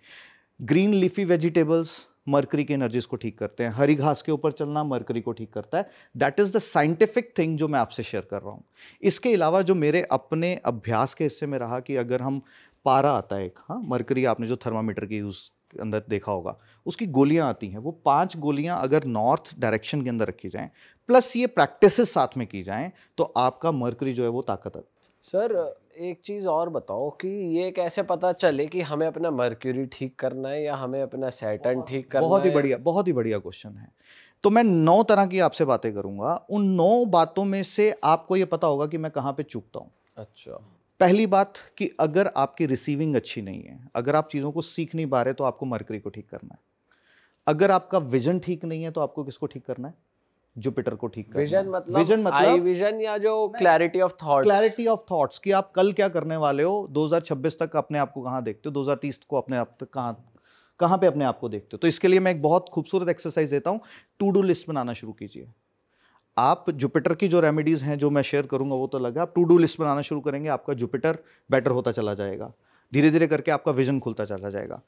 ग्रीन लिफी वेजिटेबल्स मरकरी की एनर्जीज को ठीक करते हैं हरी घास के ऊपर चलना मरकरी को ठीक करता है that is the scientific thing जो मैं आपसे शेयर कर रहा हूँ इसके अलावा जो मेरे अपने अभ्यास के हिस्से में रहा कि अगर हम पारा आता है एक हाँ मरकरी आपने जो थर्मामीटर की यूज़ के अंदर देखा होगा उसकी गोलियां आती हैं वो पांच गोलियां अगर नॉर्थ डायरेक्शन के अंदर रखी जाएं प्लस ये प्रैक्टिसेस साथ में की जाएं तो आपका मरकरी जो है वो ताकत सर एक चीज़ और बताओ कि ये कैसे पता चले कि हमें अपना मर्क्यूरी ठीक करना है या हमें अपना सैटर्न ठीक करना बहुत ही बढ़िया बहुत ही बढ़िया क्वेश्चन है तो मैं नौ तरह की आपसे बातें करूंगा उन नौ बातों में से आपको ये पता होगा कि मैं कहाँ पे चूकता हूँ अच्छा पहली बात कि अगर आपकी रिसीविंग अच्छी नहीं है अगर आप चीज़ों को सीख नहीं पा रहे तो आपको मर्करी को ठीक करना है अगर आपका विजन ठीक नहीं है तो आपको किसको ठीक करना है जुपिटर को ठीक करना विजन मतलब विजन मतलब आई विजन या जो clarity of thought clarity of thoughts कि आप कल क्या करने वाले हो 2026 तक अपने आप को कहाँ देखते हो 2030 को अपने आप तक कहाँ कहाँ पे अपने आप को देखते हो तो इसके लिए मैं एक बहुत खूबसूरत एक्सरसाइज देता हूँ टू डू लिस्ट बनाना शुरू कीजिए आप जुपिटर की जो रेमेडीज़ हैं जो मैं शेयर करूंगा वो तो लगा आप टू डू लिस्ट बनाना शुरू करेंगे आपका जुपिटर बेटर होता चला जाएगा धीरे धीरे करके आपका विजन खुलता चला जाएगा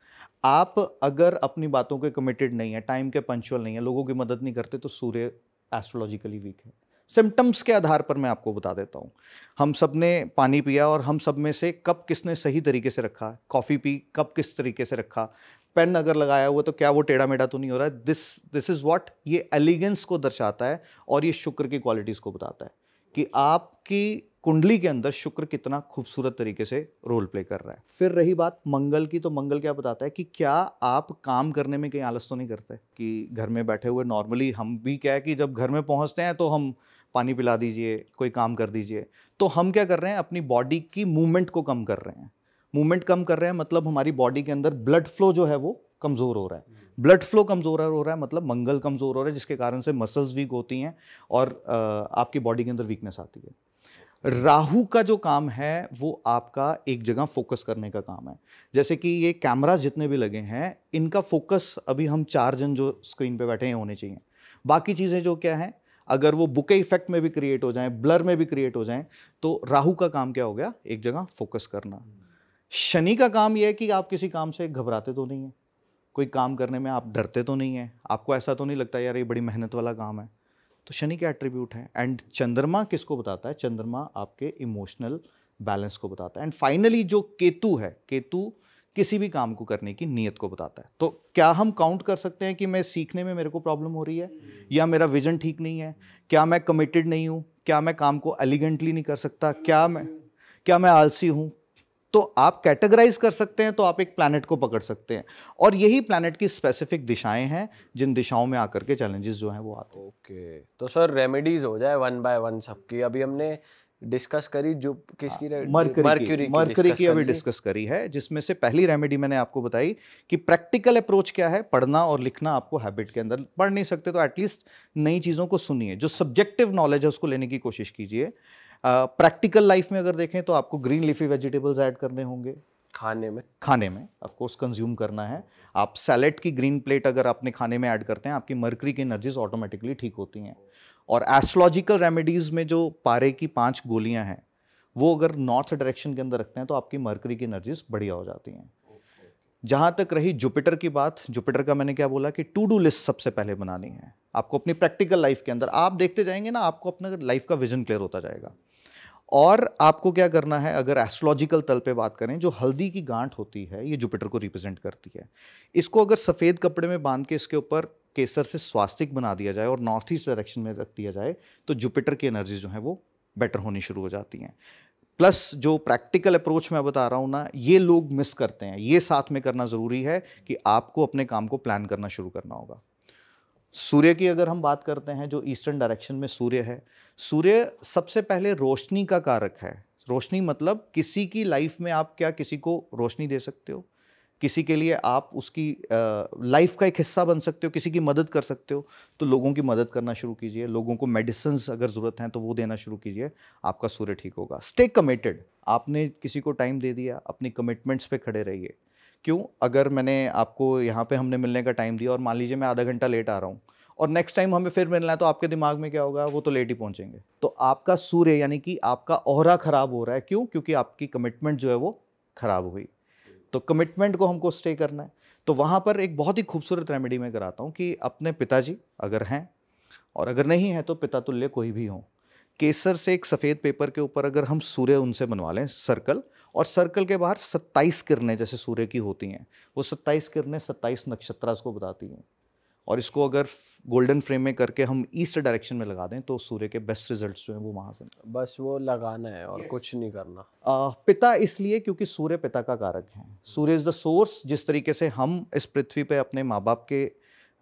आप अगर अपनी बातों के कमिटेड नहीं है टाइम के पंचुअल नहीं है लोगों की मदद नहीं करते तो सूर्य एस्ट्रोलॉजिकली वीक है सिम्टम्स के आधार पर मैं आपको बता देता हूँ हम सब ने पानी पिया और हम सब में से कब किसने सही तरीके से रखा कॉफ़ी पी कब किस तरीके से रखा पेन अगर लगाया हुआ तो क्या वो टेढ़ा मेढ़ा तो नहीं हो रहा है दिस दिस इज़ वॉट ये एलिगेंस को दर्शाता है और ये शुक्र की क्वालिटीज़ को बताता है कि आपकी कुंडली के अंदर शुक्र कितना खूबसूरत तरीके से रोल प्ले कर रहा है फिर रही बात मंगल की तो मंगल क्या बताता है कि क्या आप काम करने में कहीं आलस तो नहीं करते कि घर में बैठे हुए नॉर्मली हम भी क्या है कि जब घर में पहुंचते हैं तो हम पानी पिला दीजिए कोई काम कर दीजिए तो हम क्या कर रहे हैं अपनी बॉडी की मूवमेंट को कम कर रहे हैं मूवमेंट कम कर रहे हैं मतलब हमारी बॉडी के अंदर ब्लड फ्लो जो है वो कमज़ोर हो रहा है ब्लड फ्लो कमज़ोर हो रहा है मतलब मंगल कमज़ोर हो रहा है जिसके कारण से मसल्स वीक होती हैं और आपकी बॉडी के अंदर वीकनेस आती है राहु का जो काम है वो आपका एक जगह फोकस करने का काम है जैसे कि ये कैमरा जितने भी लगे हैं इनका फोकस अभी हम चार जन जो स्क्रीन पे बैठे हैं होने चाहिए बाकी चीज़ें जो क्या हैं अगर वो बुके इफेक्ट में भी क्रिएट हो जाएं ब्लर में भी क्रिएट हो जाएं तो राहु का काम क्या हो गया एक जगह फोकस करना शनि का काम यह है कि आप किसी काम से घबराते तो नहीं हैं कोई काम करने में आप डरते तो नहीं हैं आपको ऐसा तो नहीं लगता यार ये बड़ी मेहनत वाला काम है तो शनि के एट्रीब्यूट हैं एंड चंद्रमा किसको बताता है चंद्रमा आपके इमोशनल बैलेंस को बताता है एंड फाइनली जो केतु है केतु किसी भी काम को करने की नीयत को बताता है तो क्या हम काउंट कर सकते हैं कि मैं सीखने में मेरे को प्रॉब्लम हो रही है या मेरा विजन ठीक नहीं है क्या मैं कमिटेड नहीं हूँ क्या मैं काम को एलिगेंटली नहीं कर सकता क्या मैं क्या मैं आलसी हूँ तो आप कैटेगराइज कर सकते हैं तो आप एक प्लानट को पकड़ सकते हैं और यही प्लानट की स्पेसिफिक दिशाएं हैं जिन दिशाओं में आकर के चैलेंजेस जो हैं वो आते हैं ओके तो सर रेमेडीज हो जाए वन बाय वन सबकी अभी हमने डिस्कस करी जो किसकी मरकरी हाँ, मरकरी की, मर्करी की अभी डिस्कस करी है जिसमें से पहली रेमेडी मैंने आपको बताई कि प्रैक्टिकल अप्रोच क्या है पढ़ना और लिखना आपको हैबिट के अंदर पढ़ नहीं सकते तो एटलीस्ट नई चीज़ों को सुनिए जो सब्जेक्टिव नॉलेज है उसको लेने की कोशिश कीजिए प्रैक्टिकल लाइफ में अगर देखें तो आपको ग्रीन लीफी वेजिटेबल्स ऐड करने होंगे खाने में खाने में अफकोर्स कंज्यूम करना है आप सैलेड की ग्रीन प्लेट अगर आपने खाने में ऐड करते हैं आपकी मर्करी की एनर्जीज ऑटोमेटिकली ठीक होती हैं और एस्ट्रोलॉजिकल रेमेडीज़ में जो पारे की पांच गोलियां हैं वो अगर नॉर्थ डायरेक्शन के अंदर रखते हैं तो आपकी मर्करी की एनर्जीज बढ़िया हो जाती हैं जहाँ तक रही जुपिटर की बात जुपिटर का मैंने क्या बोला कि टू डू लिस्ट सबसे पहले बनानी है आपको अपनी प्रैक्टिकल लाइफ के अंदर आप देखते जाएंगे ना आपको अपना लाइफ का विजन क्लियर होता जाएगा और आपको क्या करना है अगर एस्ट्रोलॉजिकल तल पे बात करें जो हल्दी की गांठ होती है ये जुपिटर को रिप्रेजेंट करती है इसको अगर सफ़ेद कपड़े में बांध के इसके ऊपर केसर से स्वास्तिक बना दिया जाए और नॉर्थ ईस्ट डायरेक्शन में रख दिया जाए तो जुपिटर की एनर्जी जो है वो बेटर होनी शुरू हो जाती हैं प्लस जो प्रैक्टिकल अप्रोच मैं बता रहा हूँ ना ये लोग मिस करते हैं ये साथ में करना ज़रूरी है कि आपको अपने काम को प्लान करना शुरू करना होगा सूर्य की अगर हम बात करते हैं जो ईस्टर्न डायरेक्शन में सूर्य है सूर्य सबसे पहले रोशनी का कारक है रोशनी मतलब किसी की लाइफ में आप क्या किसी को रोशनी दे सकते हो किसी के लिए आप उसकी लाइफ का एक हिस्सा बन सकते हो किसी की मदद कर सकते हो तो लोगों की मदद करना शुरू कीजिए लोगों को मेडिसिन अगर ज़रूरत हैं तो वो देना शुरू कीजिए आपका सूर्य ठीक होगा स्टे कमिटेड आपने किसी को टाइम दे दिया अपनी कमिटमेंट्स पे खड़े रहिए क्यों अगर मैंने आपको यहाँ पे हमने मिलने का टाइम दिया और मान लीजिए मैं आधा घंटा लेट आ रहा हूँ और नेक्स्ट टाइम हमें फिर मिलना है तो आपके दिमाग में क्या होगा वो तो लेट ही पहुँचेंगे तो आपका सूर्य यानी कि आपका ओहरा खराब हो रहा है क्यों क्योंकि आपकी कमिटमेंट जो है वो खराब हुई तो कमिटमेंट को हमको स्टे करना है तो वहाँ पर एक बहुत ही खूबसूरत रेमेडी मैं कराता हूँ कि अपने पिताजी अगर हैं और अगर नहीं है तो पिता तुल्य कोई भी हों केसर से एक सफ़ेद पेपर के ऊपर अगर हम सूर्य उनसे बनवा लें सर्कल और सर्कल के बाहर सत्ताईस किरणें जैसे सूर्य की होती हैं वो सत्ताईस किरणें सत्ताईस नक्षत्रास को बताती हैं और इसको अगर गोल्डन फ्रेम में करके हम ईस्ट डायरेक्शन में लगा दें तो सूर्य के बेस्ट रिजल्ट्स जो हैं वो वहाँ से बस वो लगाना है और yes. कुछ नहीं करना आ, पिता इसलिए क्योंकि सूर्य पिता का कारक है सूर्य इज़ द सोर्स जिस तरीके से हम इस पृथ्वी पे अपने माँ बाप के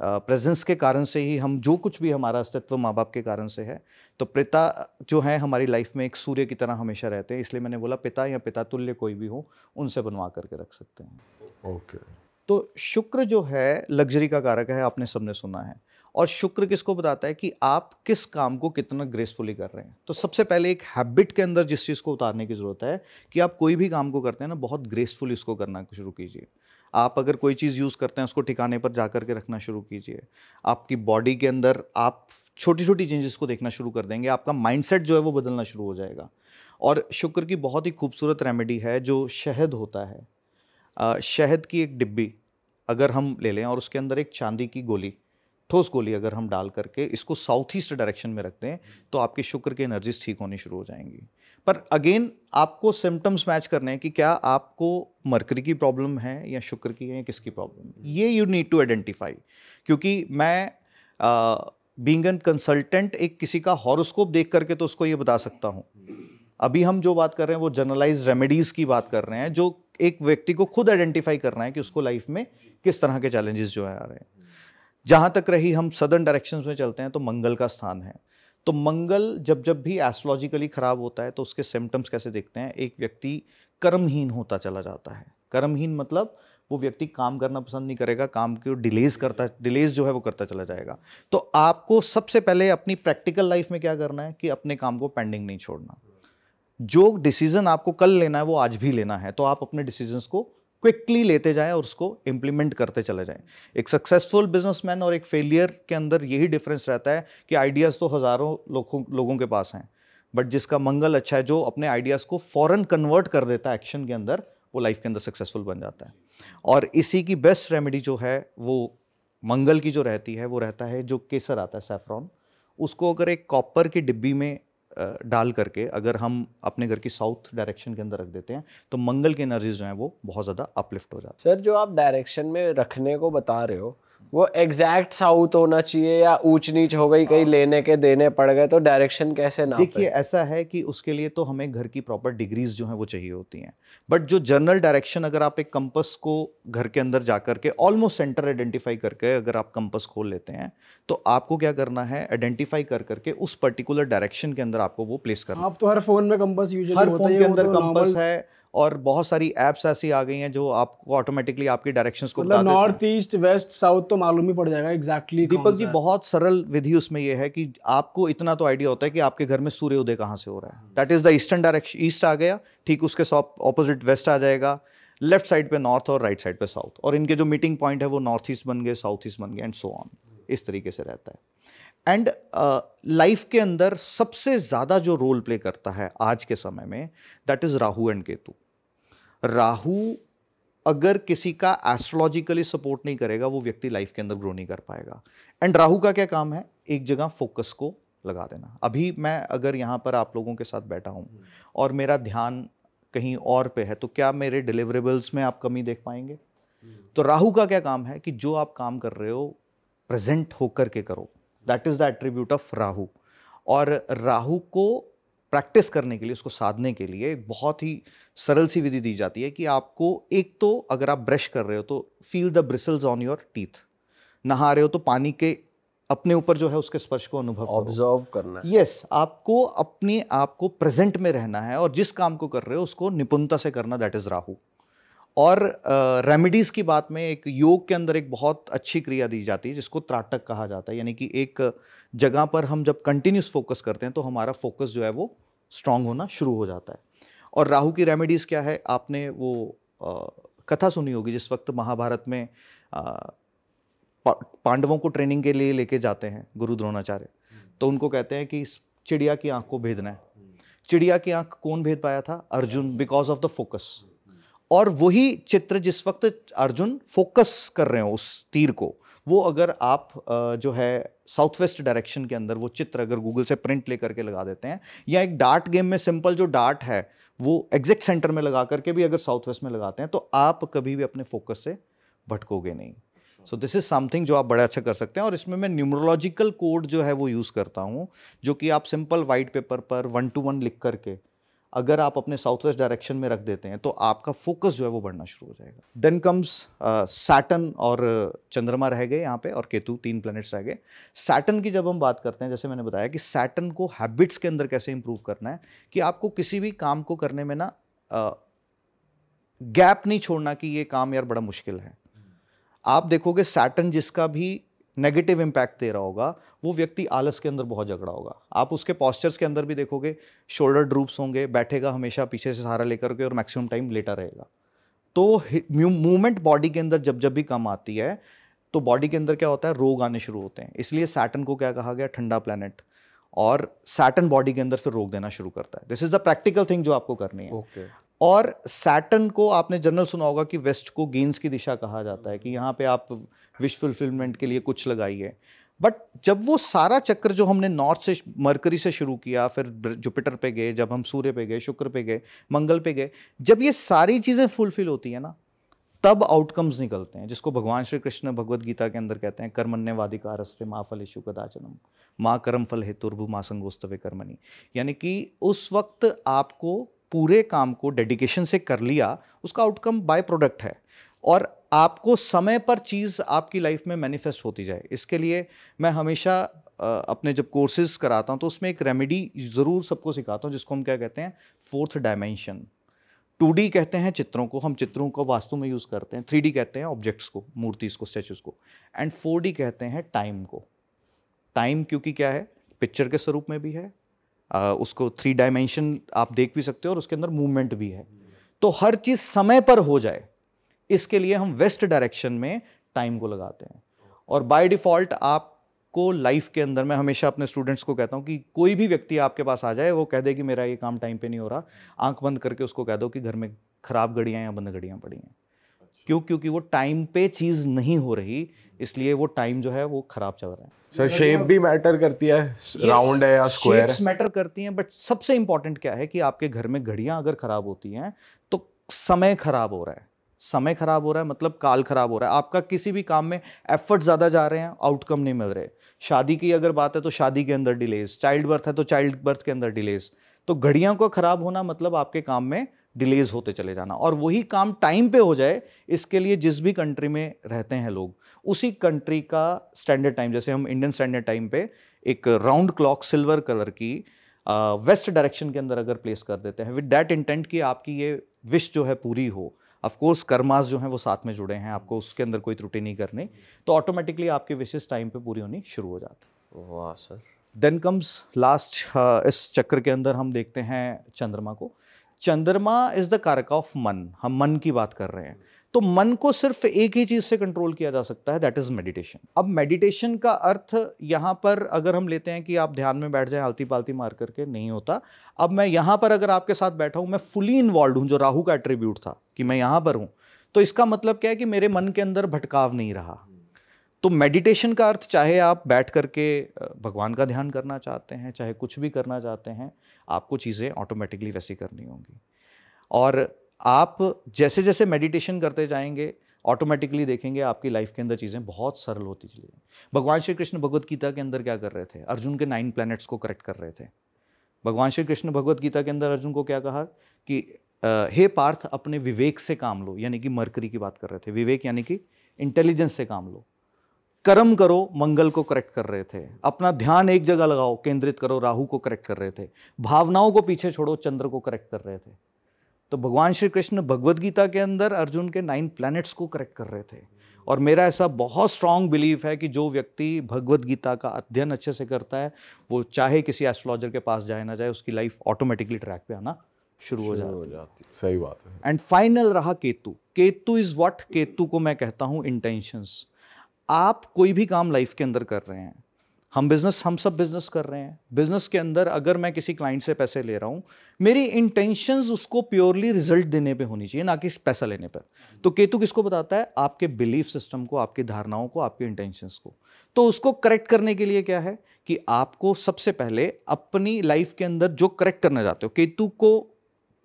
प्रेजेंस के कारण से ही हम जो कुछ भी हमारा अस्तित्व माँ बाप के कारण से है तो पिता जो है हमारी लाइफ में एक सूर्य की तरह हमेशा रहते हैं इसलिए मैंने बोला पिता या पिता तुल्य कोई भी हो उनसे बनवा करके रख सकते हैं ओके तो शुक्र जो है लग्जरी का कारक है आपने सबने सुना है और शुक्र किसको बताता है कि आप किस काम को कितना ग्रेसफुली कर रहे हैं तो सबसे पहले एक हैबिट के अंदर जिस चीज़ को उतारने की ज़रूरत है कि आप कोई भी काम को करते हैं ना बहुत ग्रेसफुल इसको करना शुरू कीजिए आप अगर कोई चीज़ यूज़ करते हैं उसको ठिकाने पर जा करके रखना शुरू कीजिए आपकी बॉडी के अंदर आप छोटी छोटी चेंजेस को देखना शुरू कर देंगे आपका माइंडसेट जो है वो बदलना शुरू हो जाएगा और शुक्र की बहुत ही खूबसूरत रेमेडी है जो शहद होता है शहद की एक डिब्बी अगर हम ले लें और उसके अंदर एक चांदी की गोली ठोस गोली अगर हम डाल करके इसको साउथ ईस्ट डायरेक्शन में रख दें तो आपके शुक्र की एनर्जीज ठीक होनी शुरू हो जाएंगी पर अगेन आपको सिम्टम्स मैच करने हैं कि क्या आपको मरकरी की प्रॉब्लम है या शुक्र की है या किसकी प्रॉब्लम है ये यू नीड टू आइडेंटिफाई क्योंकि मैं बींग एन कंसल्टेंट एक किसी का हॉरोस्कोप देख करके तो उसको ये बता सकता हूँ अभी हम जो बात कर रहे हैं वो जनरलाइज रेमेडीज़ की बात कर रहे हैं जो एक व्यक्ति को खुद आइडेंटिफाई करना है कि उसको लाइफ में किस तरह के चैलेंजेस जो है आ रहे हैं जहाँ तक रही हम सदर्न डायरेक्शंस में चलते हैं तो मंगल का स्थान है तो मंगल जब जब भी एस्ट्रोलॉजिकली ख़राब होता है तो उसके सिम्टम्स कैसे देखते हैं एक व्यक्ति कर्महीन होता चला जाता है कर्महीन मतलब वो व्यक्ति काम करना पसंद नहीं करेगा काम को डिलेज करता डिलेज जो है वो करता चला जाएगा तो आपको सबसे पहले अपनी प्रैक्टिकल लाइफ में क्या करना है कि अपने काम को पेंडिंग नहीं छोड़ना जो डिसीजन आपको कल लेना है वो आज भी लेना है तो आप अपने डिसीजन को क्विकली लेते जाएं और उसको इम्प्लीमेंट करते चले जाएं एक सक्सेसफुल बिजनेसमैन और एक फेलियर के अंदर यही डिफरेंस रहता है कि आइडियाज़ तो हज़ारों लोगों लोगों के पास हैं बट जिसका मंगल अच्छा है जो अपने आइडियाज़ को फ़ौरन कन्वर्ट कर देता है एक्शन के अंदर वो लाइफ के अंदर सक्सेसफुल बन जाता है और इसी की बेस्ट रेमेडी जो है वो मंगल की जो रहती है वो रहता है जो केसर आता है सेफ्रॉन उसको अगर एक कॉपर की डिब्बी में डाल करके अगर हम अपने घर की साउथ डायरेक्शन के अंदर रख देते हैं तो मंगल की एनर्जीज जो हैं वो बहुत ज़्यादा अपलिफ्ट हो जाती है सर जो आप डायरेक्शन में रखने को बता रहे हो वो एग्जैक्ट साउथ होना चाहिए या ऊंच नीच हो गई कहीं हाँ। लेने के देने पड़ गए तो डायरेक्शन कैसे ना देखिए ऐसा है कि उसके लिए तो हमें घर की प्रॉपर डिग्रीज जो हैं वो चाहिए होती हैं बट जो जनरल डायरेक्शन अगर आप एक कंपस को घर के अंदर जा करके ऑलमोस्ट सेंटर आइडेंटिफाई करके अगर आप कंपस खोल लेते हैं तो आपको क्या करना है आइडेंटिफाई कर करके उस पर्टिकुलर डायरेक्शन के अंदर आपको वो प्लेस करना आप तो हर फोन में कंपस यूज हर फोन के अंदर कंपस तो है और बहुत सारी ऐप्स ऐसी आ गई हैं जो आपको ऑटोमेटिकली आपकी डायरेक्शंस को मतलब नॉर्थ ईस्ट वेस्ट साउथ तो मालूम ही पड़ जाएगा एग्जैक्टली exactly दीपक जी बहुत सरल विधि उसमें यह है कि आपको इतना तो आइडिया होता है कि आपके घर में सूर्य उदय कहाँ से हो रहा है that is the eastern direction east आ गया ठीक उसके ऑपोजिट वेस्ट आ जाएगा लेफ्ट साइड पे नॉर्थ और राइट साइड पे साउथ और इनके जो मीटिंग पॉइंट है वो नॉर्थ ईस्ट बन गए साउथ ईस्ट बन गए एंड सो ऑन इस तरीके से रहता है एंड लाइफ uh, के अंदर सबसे ज़्यादा जो रोल प्ले करता है आज के समय में that is Rahu and Ketu Rahu अगर किसी का एस्ट्रोलॉजिकली सपोर्ट नहीं करेगा वो व्यक्ति लाइफ के अंदर ग्रो नहीं कर पाएगा एंड राहु का क्या काम है एक जगह फोकस को लगा देना अभी मैं अगर यहाँ पर आप लोगों के साथ बैठा हूँ और मेरा ध्यान कहीं और पे है तो क्या मेरे डिलीवरेबल्स में आप कमी देख पाएंगे तो राहु का क्या काम है कि जो आप काम कर रहे हो प्रेजेंट होकर के करो that is the attribute of Rahu और राहु को प्रैक्टिस करने के लिए उसको साधने के लिए बहुत ही सरल सी विधि दी जाती है कि आपको एक तो अगर आप ब्रश कर रहे हो तो feel the bristles on your teeth नहा रहे हो तो पानी के अपने ऊपर जो है उसके स्पर्श को अनुभव ऑब्जर्व करना यस yes, आपको अपने आप को प्रेजेंट में रहना है और जिस काम को कर रहे हो उसको निपुणता से करना दैट इज राहू और रेमेडीज़ की बात में एक योग के अंदर एक बहुत अच्छी क्रिया दी जाती है जिसको त्राटक कहा जाता है यानी कि एक जगह पर हम जब कंटिन्यूस फोकस करते हैं तो हमारा फोकस जो है वो स्ट्रांग होना शुरू हो जाता है और राहु की रेमेडीज़ क्या है आपने वो आ, कथा सुनी होगी जिस वक्त महाभारत में आ, पांडवों को ट्रेनिंग के लिए लेके जाते हैं गुरु द्रोणाचार्य तो उनको कहते हैं कि चिड़िया की आँख को भेदना है चिड़िया की आँख कौन भेद पाया था Arjun because of the focus और वही चित्र जिस वक्त अर्जुन फोकस कर रहे हो उस तीर को वो अगर आप जो है साउथ वेस्ट डायरेक्शन के अंदर वो चित्र अगर गूगल से प्रिंट ले करके लगा देते हैं या एक डार्ट गेम में सिंपल जो डार्ट है वो एग्जैक्ट सेंटर में लगा करके भी अगर साउथ वेस्ट में लगाते हैं तो आप कभी भी अपने फोकस से भटकोगे नहीं सो दिस इज़ समथिंग जो आप बड़ा अच्छा कर सकते हैं और इसमें मैं न्यूमरोलॉजिकल कोड जो है वो यूज़ करता हूँ जो कि आप सिंपल वाइट पेपर पर वन टू वन लिख करके अगर आप अपने साउथ वेस्ट डायरेक्शन में रख देते हैं तो आपका फोकस जो है वो बढ़ना शुरू हो जाएगा देन कम्स सैटन और चंद्रमा uh, रह गए यहाँ पे और केतु तीन प्लैनेट्स रह गए सैटन की जब हम बात करते हैं जैसे मैंने बताया कि सैटन को हैबिट्स के अंदर कैसे इंप्रूव करना है कि आपको किसी भी काम को करने में ना गैप uh, नहीं छोड़ना कि ये काम यार बड़ा मुश्किल है आप देखोगे सैटन जिसका भी नेगेटिव इम्पैक्ट दे रहा होगा वो व्यक्ति आलस के अंदर बहुत झगड़ा होगा आप उसके पॉस्चर्स के अंदर भी देखोगे शोल्डर ड्रूप्स होंगे बैठेगा हमेशा पीछे से सहारा लेकर के और मैक्सिमम टाइम लेटा रहेगा तो मूवमेंट बॉडी के अंदर जब जब भी कम आती है तो बॉडी के अंदर क्या होता है रोग आने शुरू होते हैं इसलिए सैटन को क्या कहा गया ठंडा प्लानट और सैटन बॉडी के अंदर फिर रोग देना शुरू करता है this is the practical thing जो आपको करनी है okay. और सैटन को आपने जनरल सुना होगा कि वेस्ट को गेंस की दिशा कहा जाता है कि यहाँ पे आप विश फुलफिलमेंट के लिए कुछ लगाई है बट जब वो सारा चक्र जो हमने नॉर्थ से मरकरी से शुरू किया फिर जुपिटर पे गए जब हम सूर्य पे गए शुक्र पे गए मंगल पे गए जब ये सारी चीज़ें फुलफिल होती है ना तब आउटकम्स निकलते हैं जिसको भगवान श्री कृष्ण भगवत गीता के अंदर कहते हैं कर्मण्यवाधिकारस्ते माँ फल यशु कदाचनम माँ कर्म फल हेतुर्भु माँ संगोस्तव कर्मणी यानी कि उस वक्त आपको पूरे काम को डेडिकेशन से कर लिया उसका आउटकम बाय प्रोडक्ट है और आपको समय पर चीज़ आपकी लाइफ में मैनिफेस्ट होती जाए इसके लिए मैं हमेशा अपने जब कोर्सेज कराता हूँ तो उसमें एक रेमेडी ज़रूर सबको सिखाता हूँ जिसको हम क्या कहते हैं फोर्थ डायमेंशन टू कहते हैं चित्रों को हम चित्रों को वास्तु में यूज़ करते हैं थ्री कहते हैं ऑब्जेक्ट्स को मूर्तिज़ को स्टैचूज़ को एंड फोर कहते हैं टाइम को टाइम क्योंकि क्या है पिक्चर के स्वरूप में भी है आ, उसको थ्री डायमेंशन आप देख भी सकते हो और उसके अंदर मूवमेंट भी है तो हर चीज़ समय पर हो जाए इसके लिए हम वेस्ट डायरेक्शन में टाइम को लगाते हैं और बाय डिफ़ॉल्ट आपको लाइफ के अंदर मैं हमेशा अपने स्टूडेंट्स को कहता हूँ कि कोई भी व्यक्ति आपके पास आ जाए वो कह दे कि मेरा ये काम टाइम पे नहीं हो रहा आंख बंद करके उसको कह दो कि घर में ख़राब घड़ियाँ या बंद घड़ियाँ पड़ी हैं अच्छा। क्यों क्योंकि वो टाइम पे चीज़ नहीं हो रही इसलिए वो टाइम जो है वो ख़राब चल रहा है सर शेप भी मैटर करती है राउंड है या स्क्वायर है मैटर करती हैं बट सबसे इंपॉर्टेंट क्या है कि आपके घर में घड़ियां अगर ख़राब होती हैं तो समय ख़राब हो रहा है समय खराब हो रहा है मतलब काल खराब हो रहा है आपका किसी भी काम में एफर्ट ज़्यादा जा रहे हैं आउटकम नहीं मिल रहे शादी की अगर बात है तो शादी के अंदर डिलेज चाइल्ड बर्थ है तो चाइल्ड बर्थ के अंदर डिलेज तो घड़ियों का ख़राब होना मतलब आपके काम में डिलेज होते चले जाना और वही काम टाइम पे हो जाए इसके लिए जिस भी कंट्री में रहते हैं लोग उसी कंट्री का स्टैंडर्ड टाइम जैसे हम इंडियन स्टैंडर्ड टाइम पे एक राउंड क्लॉक सिल्वर कलर की वेस्ट डायरेक्शन के अंदर अगर प्लेस कर देते हैं विद डैट इंटेंट कि आपकी ये विश जो है पूरी हो ऑफकोर्स कर्मास जो हैं वो साथ में जुड़े हैं आपको उसके अंदर कोई त्रुटि नहीं करनी तो ऑटोमेटिकली आपके विशेष टाइम पे पूरी होनी शुरू हो जाती वाह सर देन कम्स लास्ट इस चक्र के अंदर हम देखते हैं चंद्रमा को चंद्रमा इज़ द कारक ऑफ मन हम मन की बात कर रहे हैं तो मन को सिर्फ एक ही चीज से कंट्रोल किया जा सकता है दैट इज मेडिटेशन अब मेडिटेशन का अर्थ यहां पर अगर हम लेते हैं कि आप ध्यान में बैठ जाए आलती पालती मार करके नहीं होता अब मैं यहां पर अगर आपके साथ बैठा हूं मैं फुली इन्वॉल्व हूं जो राहु का एट्रीब्यूट था कि मैं यहां पर हूं तो इसका मतलब क्या है कि मेरे मन के अंदर भटकाव नहीं रहा तो मेडिटेशन का अर्थ चाहे आप बैठ करके भगवान का ध्यान करना चाहते हैं चाहे कुछ भी करना चाहते हैं आपको चीज़ें ऑटोमेटिकली वैसी करनी होंगी और आप जैसे जैसे मेडिटेशन करते जाएंगे ऑटोमेटिकली देखेंगे आपकी लाइफ के अंदर चीज़ें बहुत सरल होती चली जाएंगी भगवान श्री कृष्ण भगवत गीता के अंदर क्या कर रहे थे अर्जुन के नाइन प्लैनेट्स को करेक्ट कर रहे थे भगवान श्री कृष्ण भगवत गीता के अंदर अर्जुन को क्या कहा कि हे पार्थ अपने विवेक से काम लो यानी कि मरकरी की बात कर रहे थे विवेक यानी कि इंटेलिजेंस से काम लो कर्म करो मंगल को करेक्ट कर रहे थे अपना ध्यान एक जगह लगाओ केंद्रित करो राहु को करेक्ट कर रहे थे भावनाओं को पीछे छोड़ो चंद्र को करेक्ट कर रहे थे तो भगवान श्री कृष्ण भगवदगीता गीता के अंदर अर्जुन के नाइन प्लैनेट्स को करेक्ट कर रहे थे और मेरा ऐसा बहुत स्ट्रांग बिलीफ है कि जो व्यक्ति भगवद गीता का अध्ययन अच्छे से करता है वो चाहे किसी एस्ट्रोलॉजर के पास जाए ना जाए उसकी लाइफ ऑटोमेटिकली ट्रैक पे आना शुरू हो जाती, है सही बात है एंड फाइनल रहा केतु केतु इज वॉट केतु को मैं कहता हूँ इंटेंशंस आप कोई भी काम लाइफ के अंदर कर रहे हैं हम बिज़नेस हम सब बिज़नेस कर रहे हैं बिज़नेस के अंदर अगर मैं किसी क्लाइंट से पैसे ले रहा हूँ मेरी इंटेंशंस उसको प्योरली रिजल्ट देने पे होनी चाहिए ना कि पैसा लेने पर तो केतु किसको बताता है आपके बिलीफ सिस्टम को आपकी धारणाओं को आपके इंटेंशंस को तो उसको करेक्ट करने के लिए क्या है कि आपको सबसे पहले अपनी लाइफ के अंदर जो करेक्ट करना चाहते हो केतु को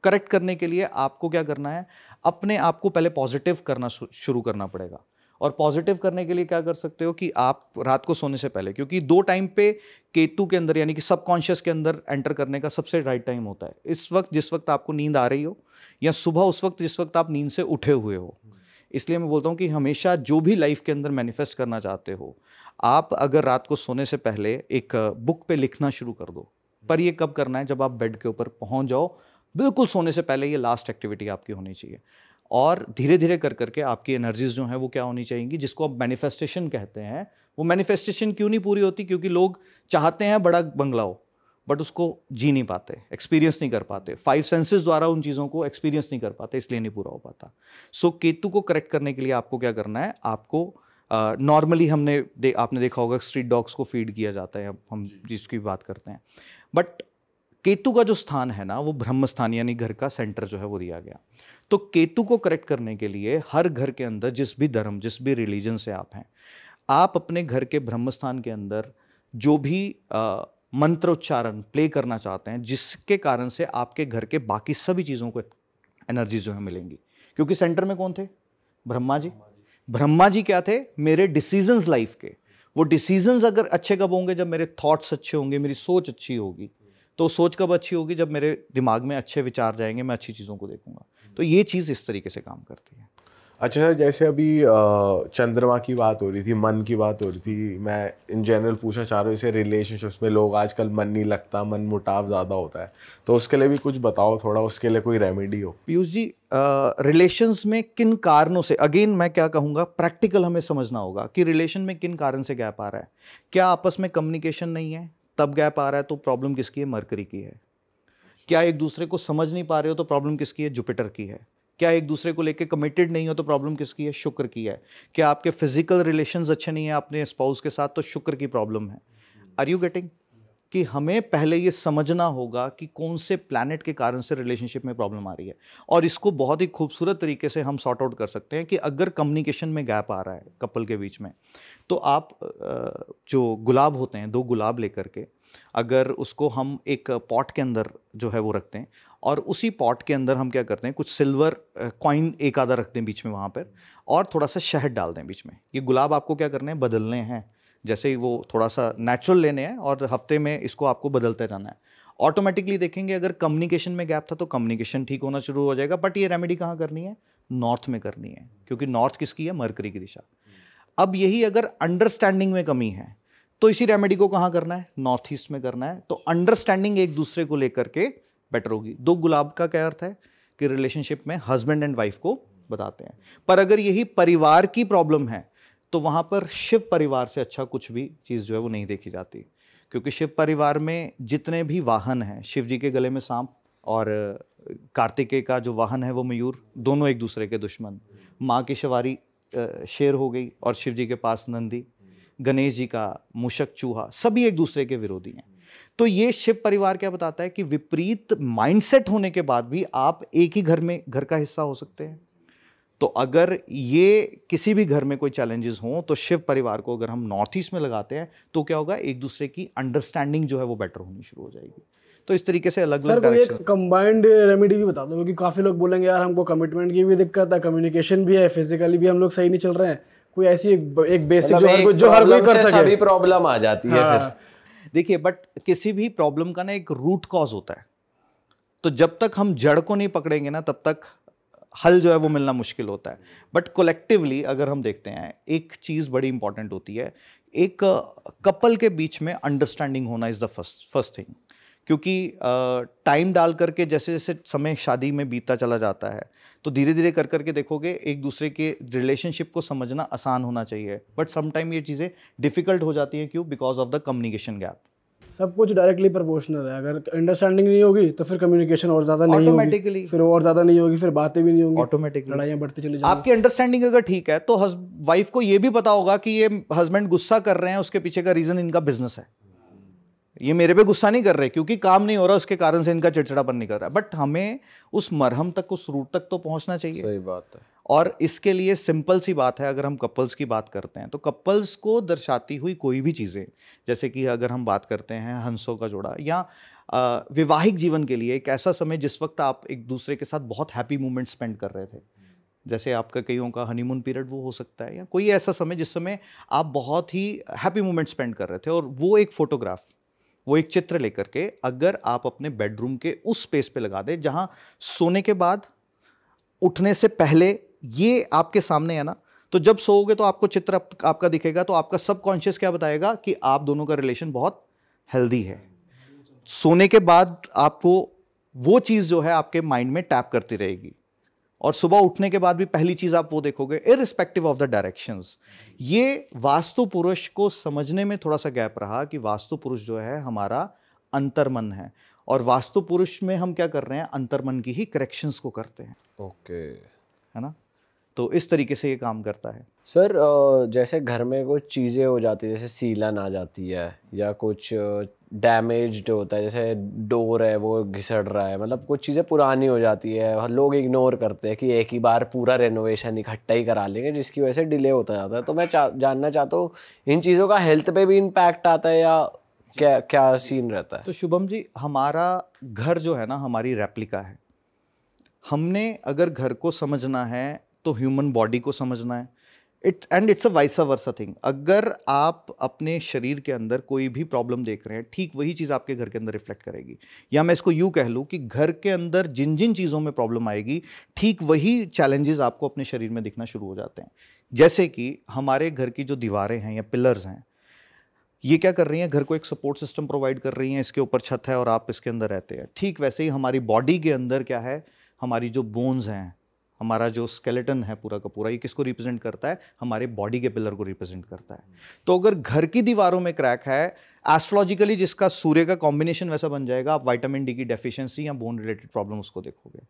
करेक्ट करने के लिए आपको क्या करना है अपने आप को पहले पॉजिटिव करना शुरू करना पड़ेगा और पॉजिटिव करने के लिए क्या कर सकते हो कि आप रात को सोने से पहले क्योंकि दो टाइम पे केतु के अंदर यानी कि सबकॉन्शियस के अंदर एंटर करने का सबसे राइट टाइम होता है इस वक्त जिस वक्त आपको नींद आ रही हो या सुबह उस वक्त जिस वक्त आप नींद से उठे हुए हो इसलिए मैं बोलता हूँ कि हमेशा जो भी लाइफ के अंदर मैनिफेस्ट करना चाहते हो आप अगर रात को सोने से पहले एक बुक पे लिखना शुरू कर दो पर ये कब करना है जब आप बेड के ऊपर पहुँच जाओ बिल्कुल सोने से पहले ये लास्ट एक्टिविटी आपकी होनी चाहिए और धीरे धीरे कर करके आपकी एनर्जीज जो हैं वो क्या होनी चाहिए जिसको आप मैनिफेस्टेशन कहते हैं वो मैनिफेस्टेशन क्यों नहीं पूरी होती क्योंकि लोग चाहते हैं बड़ा बंगला हो बट उसको जी नहीं पाते एक्सपीरियंस नहीं कर पाते फाइव सेंसेस द्वारा उन चीज़ों को एक्सपीरियंस नहीं कर पाते इसलिए नहीं पूरा हो पाता सो so, केतु को करेक्ट करने के लिए आपको क्या करना है आपको नॉर्मली uh, हमने दे, आपने देखा होगा स्ट्रीट डॉग्स को फीड किया जाता है हम जिसकी बात करते हैं बट केतु का जो स्थान है ना वो ब्रह्म स्थान यानी घर का सेंटर जो है वो दिया गया तो केतु को करेक्ट करने के लिए हर घर के अंदर जिस भी धर्म जिस भी रिलीजन से आप हैं आप अपने घर के ब्रह्मस्थान के अंदर जो भी मंत्रोच्चारण प्ले करना चाहते हैं जिसके कारण से आपके घर के बाकी सभी चीज़ों को एनर्जी जो है मिलेंगी क्योंकि सेंटर में कौन थे ब्रह्मा जी ब्रह्मा जी क्या थे मेरे डिसीजंस लाइफ के वो डिसीजंस अगर अच्छे कब होंगे जब मेरे थॉट्स अच्छे होंगे मेरी सोच अच्छी होगी तो सोच कब अच्छी होगी जब मेरे दिमाग में अच्छे विचार जाएंगे मैं अच्छी चीज़ों को देखूंगा तो ये चीज़ इस तरीके से काम करती है अच्छा सर जैसे अभी चंद्रमा की बात हो रही थी मन की बात हो रही थी मैं इन जनरल पूछना चाह रहा हूँ इसे रिलेशनशिप्स में लोग आजकल मन नहीं लगता मन मुटाव ज़्यादा होता है तो उसके लिए भी कुछ बताओ थोड़ा उसके लिए कोई रेमेडी हो पीयूष जी रिलेशंस में किन कारणों से अगेन मैं क्या कहूँगा प्रैक्टिकल हमें समझना होगा कि रिलेशन में किन कारण से गैप आ रहा है क्या आपस में कम्युनिकेशन नहीं है तब गैप आ रहा है तो प्रॉब्लम किसकी है मरकरी की है क्या एक दूसरे को समझ नहीं पा रहे हो तो प्रॉब्लम किसकी है जुपिटर की है क्या एक दूसरे को लेके कमिटेड नहीं हो तो प्रॉब्लम किसकी है शुक्र की है क्या आपके फिजिकल रिलेशंस अच्छे नहीं है अपने स्पाउस के साथ तो शुक्र की प्रॉब्लम है आर यू गेटिंग कि हमें पहले ये समझना होगा कि कौन से प्लानट के कारण से रिलेशनशिप में प्रॉब्लम आ रही है और इसको बहुत ही खूबसूरत तरीके से हम सॉर्ट आउट कर सकते हैं कि अगर कम्युनिकेशन में गैप आ रहा है कपल के बीच में तो आप जो गुलाब होते हैं दो गुलाब लेकर के अगर उसको हम एक पॉट के अंदर जो है वो रखते हैं और उसी पॉट के अंदर हम क्या करते हैं कुछ सिल्वर कॉइन एक आधा रखते हैं बीच में वहाँ पर और थोड़ा सा शहद डाल दें बीच में ये गुलाब आपको क्या करने हैं बदलने हैं जैसे ही वो थोड़ा सा नेचुरल लेने हैं और हफ्ते में इसको आपको बदलते रहना है ऑटोमेटिकली देखेंगे अगर कम्युनिकेशन में गैप था तो कम्युनिकेशन ठीक होना शुरू हो जाएगा बट ये रेमेडी कहाँ करनी है नॉर्थ में करनी है क्योंकि नॉर्थ किसकी है मरकरी की दिशा अब यही अगर अंडरस्टैंडिंग में कमी है तो इसी रेमेडी को कहाँ करना है नॉर्थ ईस्ट में करना है तो अंडरस्टैंडिंग एक दूसरे को लेकर के बेटर होगी दो गुलाब का क्या अर्थ है कि रिलेशनशिप में हस्बैंड एंड वाइफ को बताते हैं पर अगर यही परिवार की प्रॉब्लम है तो वहाँ पर शिव परिवार से अच्छा कुछ भी चीज़ जो है वो नहीं देखी जाती क्योंकि शिव परिवार में जितने भी वाहन हैं शिव जी के गले में सांप और कार्तिकेय का जो वाहन है वो मयूर दोनों एक दूसरे के दुश्मन माँ की सवारी शेर हो गई और शिव जी के पास नंदी गणेश जी का मुशक चूहा सभी एक दूसरे के विरोधी हैं तो ये शिव परिवार क्या बताता है कि विपरीत माइंडसेट होने के बाद भी आप एक ही घर में घर का हिस्सा हो सकते हैं तो अगर ये किसी भी घर में कोई चैलेंजेस हों तो शिव परिवार को अगर हम नॉर्थ ईस्ट में लगाते हैं तो क्या होगा एक दूसरे की अंडरस्टैंडिंग जो है वो बेटर होनी शुरू हो जाएगी तो इस तरीके से अलग अलग डायरेक्शन कंबाइंड रेमेडी भी बता दो क्योंकि काफ़ी लोग बोलेंगे यार हमको कमिटमेंट की भी दिक्कत है कम्युनिकेशन भी है फिजिकली भी हम लोग सही नहीं चल रहे हैं कोई ऐसी एक, एक बेसिक मतलब जो एक जो हर कोई कर सके सभी प्रॉब्लम आ जाती हाँ। है फिर हाँ। देखिए बट किसी भी प्रॉब्लम का ना एक रूट कॉज होता है तो जब तक हम जड़ को नहीं पकड़ेंगे ना तब तक हल जो है वो मिलना मुश्किल होता है बट कलेक्टिवली अगर हम देखते हैं एक चीज़ बड़ी इंपॉर्टेंट होती है एक कपल के बीच में अंडरस्टैंडिंग होना is the first first thing क्योंकि टाइम डाल करके जैसे जैसे समय शादी में बीतता चला जाता है तो धीरे धीरे कर करके देखोगे एक दूसरे के रिलेशनशिप को समझना आसान होना चाहिए बट समटाइम ये चीज़ें डिफ़िकल्ट हो जाती हैं क्यों because of the communication gap सब कुछ डायरेक्टली प्रोपोर्शनल है अगर अंडरस्टैंडिंग नहीं होगी तो फिर कम्युनिकेशन और ज्यादा नहीं होगी फिर और ज्यादा नहीं होगी फिर बातें भी नहीं होंगी ऑटोमेटिक लड़ाइयाँ बढ़ती चली आपकी अंडरस्टैंडिंग अगर ठीक है तो वाइफ को ये भी पता होगा कि ये हस्बैंड गुस्सा कर रहे हैं उसके पीछे का रीजन इनका बिजनेस है ये मेरे पे गुस्सा नहीं कर रहे क्योंकि काम नहीं हो रहा उसके कारण से इनका चिड़चिड़ापन नहीं कर रहा बट हमें उस मरहम तक उस रूट तक तो पहुंचना चाहिए सही बात है और इसके लिए सिंपल सी बात है अगर हम कपल्स की बात करते हैं तो कपल्स को दर्शाती हुई कोई भी चीज़ें जैसे कि अगर हम बात करते हैं हंसों का जोड़ा या विवाहिक जीवन के लिए एक ऐसा समय जिस वक्त आप एक दूसरे के साथ बहुत हैप्पी मोमेंट स्पेंड कर रहे थे जैसे आपका कईयों का हनीमून पीरियड वो हो सकता है या कोई ऐसा समय जिस समय आप बहुत ही हैप्पी मोमेंट स्पेंड कर रहे थे और वो एक फ़ोटोग्राफ वो एक चित्र लेकर के अगर आप अपने बेडरूम के उस स्पेस पे लगा दें जहाँ सोने के बाद उठने से पहले ये आपके सामने है ना तो जब सोओगे तो आपको चित्र आपका दिखेगा तो आपका सबकॉन्शियस क्या बताएगा कि आप दोनों का रिलेशन बहुत हेल्दी है सोने के बाद आपको वो चीज़ जो है आपके माइंड में टैप करती रहेगी और सुबह उठने के बाद भी पहली चीज़ आप वो देखोगे इरिस्पेक्टिव ऑफ द डायरेक्शंस ये वास्तु पुरुष को समझने में थोड़ा सा गैप रहा कि वास्तु पुरुष जो है हमारा अंतर्मन है और वास्तु पुरुष में हम क्या कर रहे हैं अंतर्मन की ही करेक्शंस को करते हैं ओके okay. है ना तो इस तरीके से ये काम करता है सर जैसे घर में कुछ चीज़ें हो जाती है जैसे सीलन आ जाती है या कुछ डैमेज होता है जैसे डोर है वो घिसड़ रहा है मतलब कुछ चीज़ें पुरानी हो जाती है और लोग इग्नोर करते हैं कि एक ही बार पूरा रेनोवेशन इकट्ठा ही करा लेंगे जिसकी वजह से डिले होता जाता है तो मैं चा, जानना चाहता हूँ इन चीज़ों का हेल्थ पे भी इम्पैक्ट आता है या क्या क्या सीन रहता है तो शुभम जी हमारा घर जो है ना हमारी रेप्लिका है हमने अगर घर को समझना है तो ह्यूमन बॉडी को समझना है it's and it's a vice versa thing अगर आप अपने शरीर के अंदर कोई भी प्रॉब्लम देख रहे हैं ठीक वही चीज़ आपके घर के अंदर रिफ्लेक्ट करेगी या मैं इसको यूँ कह लूँ कि घर के अंदर जिन जिन चीज़ों में प्रॉब्लम आएगी ठीक वही चैलेंजेस आपको अपने शरीर में दिखना शुरू हो जाते हैं जैसे कि हमारे घर की जो दीवारें हैं या पिलर्स हैं ये क्या कर रही हैं घर को एक सपोर्ट सिस्टम प्रोवाइड कर रही हैं इसके ऊपर छत है और आप इसके अंदर रहते हैं ठीक वैसे ही हमारी बॉडी के अंदर क्या है हमारी जो बोन्स हैं हमारा जो स्केलेटन है पूरा का पूरा ये किसको रिप्रेजेंट करता है हमारे बॉडी के पिलर को रिप्रेजेंट करता है तो अगर घर की दीवारों में क्रैक है एस्ट्रोलॉजिकली जिसका सूर्य का कॉम्बिनेशन वैसा बन जाएगा आप वाइटामिन डी की डेफिशिएंसी या बोन रिलेटेड प्रॉब्लम उसको देखोगे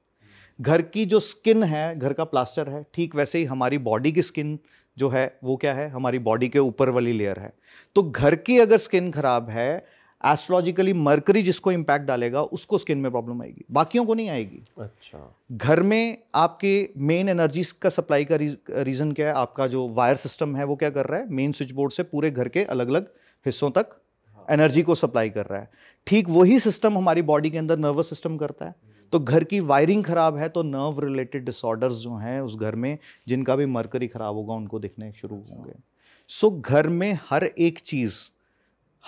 घर की जो स्किन है घर का प्लास्टर है ठीक वैसे ही हमारी बॉडी की स्किन जो है वो क्या है हमारी बॉडी के ऊपर वाली लेयर है तो घर की अगर स्किन खराब है एस्ट्रोलॉजिकली मर्करी जिसको इम्पैक्ट डालेगा उसको स्किन में प्रॉब्लम आएगी बाकियों को नहीं आएगी अच्छा घर में आपके मेन एनर्जी का सप्लाई का रीज़न क्या है आपका जो वायर सिस्टम है वो क्या कर रहा है मेन स्विच बोर्ड से पूरे घर के अलग अलग हिस्सों तक एनर्जी हाँ। को सप्लाई कर रहा है ठीक वही सिस्टम हमारी बॉडी के अंदर नर्वस सिस्टम करता है तो घर की वायरिंग खराब है तो नर्व रिलेटेड डिसऑर्डर्स जो हैं उस घर में जिनका भी मरकरी खराब होगा उनको दिखने शुरू अच्छा। होंगे सो so, घर में हर एक चीज़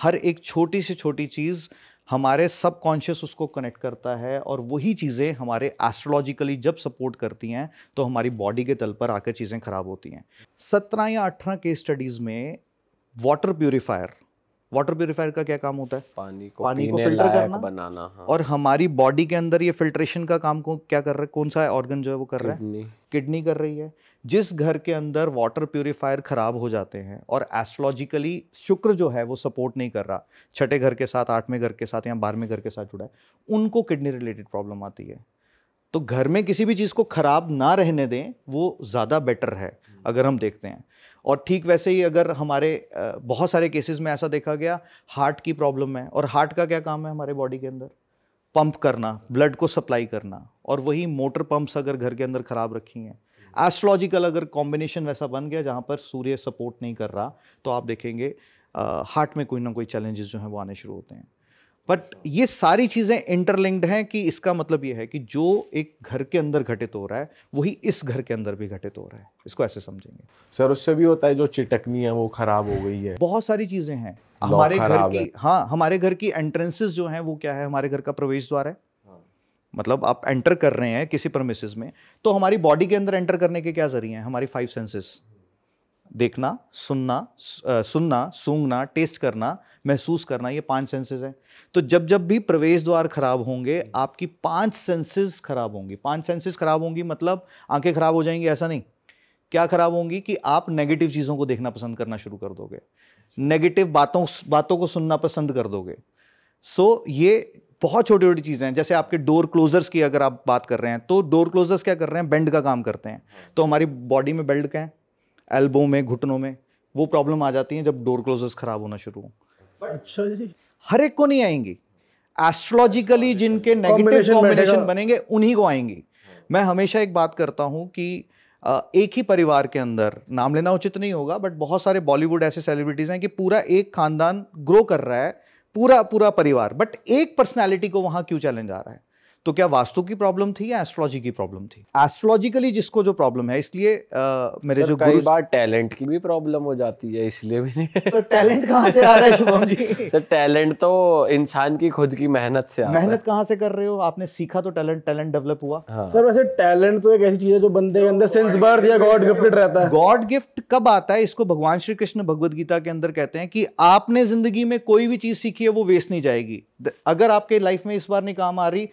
हर एक छोटी से छोटी चीज़ हमारे सब कॉन्शियस उसको कनेक्ट करता है और वही चीज़ें हमारे एस्ट्रोलॉजिकली जब सपोर्ट करती हैं तो हमारी बॉडी के तल पर आकर चीज़ें ख़राब होती हैं सत्रह या अठारह के स्टडीज़ में वाटर प्योरीफायर वाटर प्योरीफायर का क्या काम होता है पानी को पानी को फिल्टर करना बनाना हाँ। और हमारी बॉडी के अंदर ये फिल्ट्रेशन का काम को क्या कर रहा है कौन सा ऑर्गन जो है वो कर रहा है किडनी कर रही है जिस घर के अंदर वाटर प्योरीफायर ख़राब हो जाते हैं और एस्ट्रोलॉजिकली शुक्र जो है वो सपोर्ट नहीं कर रहा छठे घर के साथ आठवें घर के साथ या बारहवें घर के साथ जुड़ा है उनको किडनी रिलेटेड प्रॉब्लम आती है तो घर में किसी भी चीज़ को ख़राब ना रहने दें वो ज़्यादा बेटर है अगर हम देखते हैं और ठीक वैसे ही अगर हमारे बहुत सारे केसेस में ऐसा देखा गया हार्ट की प्रॉब्लम है और हार्ट का क्या काम है हमारे बॉडी के अंदर पंप करना ब्लड को सप्लाई करना और वही मोटर पंप्स अगर घर के अंदर ख़राब रखी हैं एस्ट्रोलॉजिकल अगर कॉम्बिनेशन वैसा बन गया जहाँ पर सूर्य सपोर्ट नहीं कर रहा तो आप देखेंगे हार्ट में कोई ना कोई चैलेंजेस जो हैं वो आने शुरू होते हैं बट ये सारी चीज़ें इंटरलिंक्ड हैं कि इसका मतलब ये है कि जो एक घर के अंदर घटित हो रहा है वही इस घर के अंदर भी घटित हो रहा है इसको ऐसे समझेंगे सर उससे भी होता है जो चिटकनी है वो खराब हो गई है बहुत सारी चीज़ें हैं हमारे घर की हाँ हमारे घर की एंट्रेंसेस जो हैं वो क्या है हमारे घर का प्रवेश द्वार है मतलब आप एंटर कर रहे हैं किसी परमिसेस में तो हमारी बॉडी के अंदर एंटर करने के क्या जरिए हैं हमारी फाइव सेंसेस देखना सुनना सुनना सूंघना टेस्ट करना महसूस करना ये पांच सेंसेस हैं तो जब जब भी प्रवेश द्वार खराब होंगे आपकी पांच सेंसेस खराब होंगी पांच सेंसेस खराब होंगी मतलब आंखें खराब हो जाएंगी ऐसा नहीं क्या खराब होंगी कि आप नेगेटिव चीज़ों को देखना पसंद करना शुरू कर दोगे नेगेटिव बातों बातों को सुनना पसंद कर दोगे सो so, ये बहुत छोटी छोटी चीज़ें हैं जैसे आपके डोर क्लोजर्स की अगर आप बात कर रहे हैं तो डोर क्लोजर्स क्या कर रहे हैं बेंड का काम करते हैं तो हमारी बॉडी में बेल्ट कहें एल्बो में घुटनों में वो प्रॉब्लम आ जाती है जब डोर क्लोजर्स ख़राब होना शुरू हो अच्छा जी हर एक को नहीं आएंगी एस्ट्रोलॉजिकली जिनके नेगेटिव कॉम्बिनेशन बनेंगे उन्हीं को आएंगी हाँ। मैं हमेशा एक बात करता हूं कि एक ही परिवार के अंदर नाम लेना उचित नहीं होगा बट बहुत सारे बॉलीवुड ऐसे सेलिब्रिटीज़ हैं कि पूरा एक खानदान ग्रो कर रहा है पूरा पूरा परिवार बट एक पर्सनैलिटी को वहां क्यों चैलेंज आ रहा है तो क्या वास्तु की प्रॉब्लम थी या एस्ट्रोलॉजी की प्रॉब्लम थी एस्ट्रोलॉजिकली जिसको जो प्रॉब्लम है इसलिए आ, मेरे जो कई बार टैलेंट की भी प्रॉब्लम हो जाती है इसलिए भी नहीं तो टैलेंट कहाँ से आ रहा है शुभम जी सर टैलेंट तो इंसान की खुद की मेहनत से मेहनत कहाँ से कर रहे हो आपने सीखा तो टैलेंट टैलेंट डेवलप हुआ हाँ। सर वैसे टैलेंट तो एक ऐसी चीज है जो बंदे के अंदर सेंस बर्थ या गॉड गिफ्टेड रहता है गॉड गिफ्ट कब आता है इसको भगवान श्री कृष्ण भगवत गीता के अंदर कहते हैं कि आपने जिंदगी में कोई भी चीज सीखी है वो वेस्ट नहीं जाएगी अगर आपके लाइफ में इस बार नहीं काम आ रही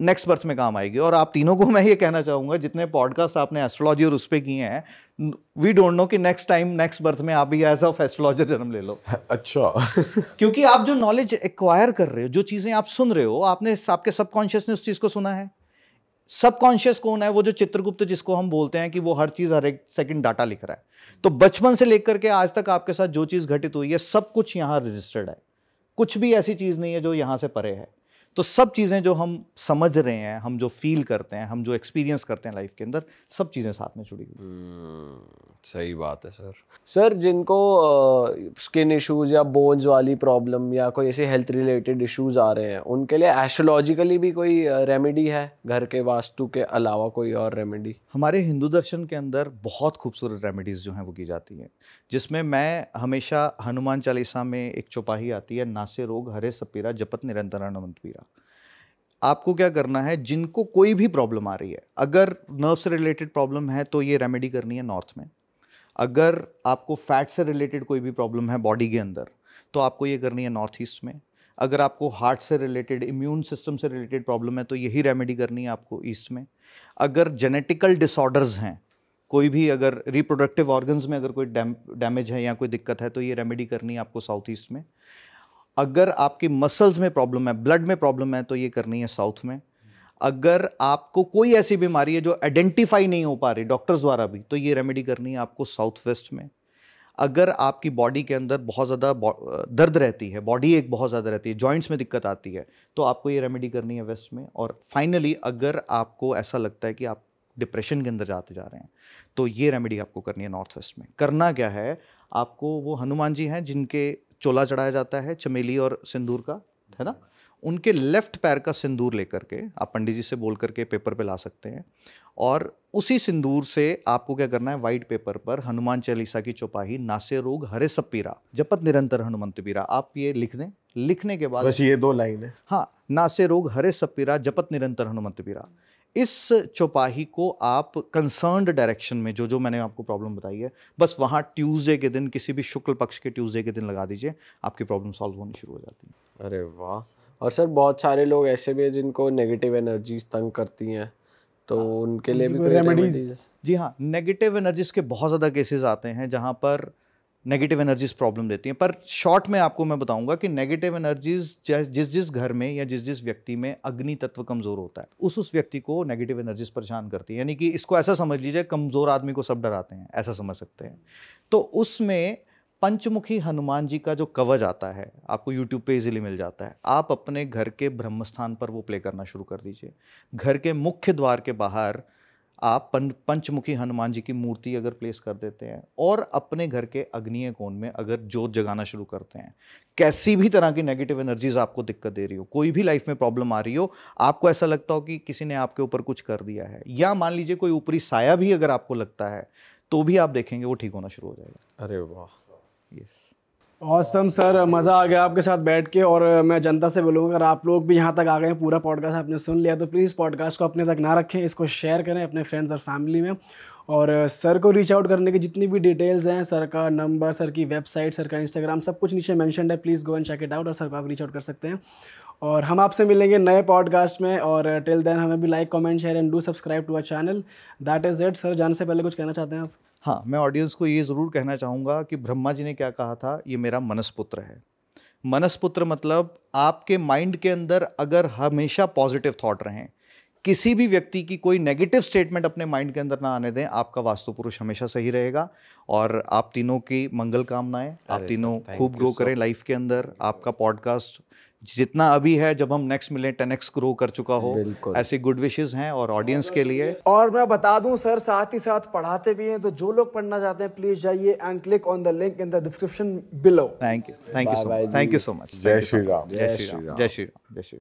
नेक्स्ट बर्थ में काम आएगी और आप तीनों को मैं ये कहना चाहूँगा जितने पॉडकास्ट आपने एस्ट्रोलॉजी और उस पर किए हैं वी डोंट नो कि नेक्स्ट टाइम नेक्स्ट बर्थ में आप भी एज ऑफ एस्ट्रोलॉजर जन्म ले लो अच्छा क्योंकि आप जो नॉलेज एक्वायर कर रहे हो जो चीज़ें आप सुन रहे हो आपने आपके सबकॉन्शियस ने उस चीज़ को सुना है सबकॉन्शियस कौन है वो जो चित्रगुप्त जिसको हम बोलते हैं कि वो हर चीज़ हर एक सेकंड डाटा लिख रहा है तो बचपन से लेकर के आज तक आपके साथ जो चीज़ घटित हुई है सब कुछ यहाँ रजिस्टर्ड है कुछ भी ऐसी चीज़ नहीं है जो यहाँ से परे है तो सब चीज़ें जो हम समझ रहे हैं हम जो फील करते हैं हम जो एक्सपीरियंस करते हैं लाइफ के अंदर सब चीज़ें साथ में जुड़ी हुई हम्म, सही बात है सर सर जिनको स्किन इश्यूज या बोन्स वाली प्रॉब्लम या कोई ऐसे हेल्थ रिलेटेड इश्यूज आ रहे हैं उनके लिए एस्ट्रोलॉजिकली भी कोई रेमेडी है घर के वास्तु के अलावा कोई और रेमेडी हमारे हिंदू दर्शन के अंदर बहुत खूबसूरत रेमेडीज़ जो हैं वो की जाती हैं जिसमें मैं हमेशा हनुमान चालीसा में एक चौपाही आती है नासे रोग हरे सपीरा जपत निरंतरण पीरा आपको क्या करना है जिनको कोई भी प्रॉब्लम आ रही है अगर नर्व से रिलेटेड प्रॉब्लम है तो ये रेमेडी करनी है नॉर्थ में अगर आपको फैट से रिलेटेड कोई भी प्रॉब्लम है बॉडी के अंदर तो आपको ये करनी है नॉर्थ ईस्ट में अगर आपको हार्ट से रिलेटेड इम्यून सिस्टम से रिलेटेड प्रॉब्लम है तो यही रेमेडी करनी है आपको ईस्ट में अगर जेनेटिकल डिसऑर्डर्स हैं कोई भी अगर रिप्रोडक्टिव ऑर्गन्स में अगर कोई डैमेज है या कोई दिक्कत है तो ये रेमेडी करनी है आपको साउथ ईस्ट में अगर आपकी मसल्स में प्रॉब्लम है ब्लड में प्रॉब्लम है तो ये करनी है साउथ में अगर आपको कोई ऐसी बीमारी है जो आइडेंटिफाई नहीं हो पा रही डॉक्टर्स द्वारा भी तो ये रेमेडी करनी है आपको साउथ वेस्ट में अगर आपकी बॉडी के अंदर बहुत ज़्यादा दर्द रहती है बॉडी एक बहुत ज़्यादा रहती है जॉइंट्स में दिक्कत आती है तो आपको ये रेमेडी करनी है वेस्ट में और फाइनली अगर आपको ऐसा लगता है कि आप डिप्रेशन के अंदर जाते जा रहे हैं तो ये रेमेडी आपको करनी है नॉर्थ वेस्ट में करना क्या है आपको वो हनुमान जी हैं जिनके चोला चढ़ाया जाता है चमेली और सिंदूर का है ना उनके लेफ्ट पैर का सिंदूर लेकर के आप पंडित जी से बोल करके पेपर पे ला सकते हैं और उसी सिंदूर से आपको क्या करना है वाइट पेपर पर हनुमान चालीसा की चौपाही नासे रोग हरे सब पीरा जपत निरंतर हनुमंत पीरा आप ये लिख दें लिखने के बाद बस ये दो लाइन है हाँ नासे रोग हरे सब पीरा जपत निरंतर हनुमंत पीरा इस चौपाही को आप कंसर्न डायरेक्शन में जो जो मैंने आपको प्रॉब्लम बताई है बस वहाँ ट्यूसडे के दिन किसी भी शुक्ल पक्ष के ट्यूसडे के दिन लगा दीजिए आपकी प्रॉब्लम सॉल्व होनी शुरू हो जाती है अरे वाह और सर बहुत सारे लोग ऐसे भी हैं जिनको नेगेटिव एनर्जीज तंग करती हैं तो हाँ, उनके लिए भी रेमेडीज जी हाँ नेगेटिव एनर्जीज के बहुत ज़्यादा केसेस आते हैं जहाँ पर नेगेटिव एनर्जीज प्रॉब्लम देती हैं पर शॉर्ट में आपको मैं बताऊंगा कि नेगेटिव एनर्जीज जिस जिस घर में या जिस जिस व्यक्ति में अग्नि तत्व कमज़ोर होता है उस उस व्यक्ति को नेगेटिव एनर्जीज परेशान करती है यानी कि इसको ऐसा समझ लीजिए कमज़ोर आदमी को सब डराते हैं ऐसा समझ सकते हैं तो उसमें पंचमुखी हनुमान जी का जो कवच आता है आपको यूट्यूब पे इजीली मिल जाता है आप अपने घर के ब्रह्मस्थान पर वो प्ले करना शुरू कर दीजिए घर के मुख्य द्वार के बाहर आप पंचमुखी हनुमान जी की मूर्ति अगर प्लेस कर देते हैं और अपने घर के अग्निय कोण में अगर जोत जगाना शुरू करते हैं कैसी भी तरह की नेगेटिव एनर्जीज आपको दिक्कत दे रही हो कोई भी लाइफ में प्रॉब्लम आ रही हो आपको ऐसा लगता हो कि किसी ने आपके ऊपर कुछ कर दिया है या मान लीजिए कोई ऊपरी साया भी अगर आपको लगता है तो भी आप देखेंगे वो ठीक होना शुरू हो जाएगा अरे वाह यस औसम सर मज़ा आ गया आपके साथ बैठ के और मैं जनता से बोलूँगा अगर आप लोग भी यहाँ तक आ गए हैं पूरा पॉडकास्ट आपने सुन लिया तो प्लीज़ पॉडकास्ट को अपने तक ना रखें इसको शेयर करें अपने फ्रेंड्स और फैमिली में और सर को रीच आउट करने की जितनी भी डिटेल्स हैं सर का नंबर सर की वेबसाइट सर का इंस्टाग्राम सब कुछ नीचे मैंशन है please go and check it out और सर को आप रीच आउट कर सकते हैं और हम आपसे मिलेंगे नए पॉडकास्ट में और टिल देन हमें भी like comment share and do subscribe to our channel that is it sir जाने से पहले कुछ कहना चाहते हैं आप हाँ मैं ऑडियंस को ये ज़रूर कहना चाहूँगा कि ब्रह्मा जी ने क्या कहा था ये मेरा मनस्पुत्र है मनस्पुत्र मतलब आपके माइंड के अंदर अगर हमेशा पॉजिटिव थॉट रहें किसी भी व्यक्ति की कोई नेगेटिव स्टेटमेंट अपने माइंड के अंदर ना आने दें आपका वास्तु पुरुष हमेशा सही रहेगा और आप तीनों की मंगल कामनाएं आप तीनों खूब ग्रो करें लाइफ के अंदर आपका पॉडकास्ट जितना अभी है जब हम नेक्स्ट मिले टेन एक्स ग्रो कर चुका हो ऐसे गुड विशेज हैं और ऑडियंस के लिए और मैं बता दूं सर साथ ही साथ पढ़ाते भी हैं तो जो लोग पढ़ना चाहते हैं प्लीज जाइए and click on the link in the description below thank you thank you so much thank you so much जय श्री राम जय श्री राम जय श्री राम जय श्री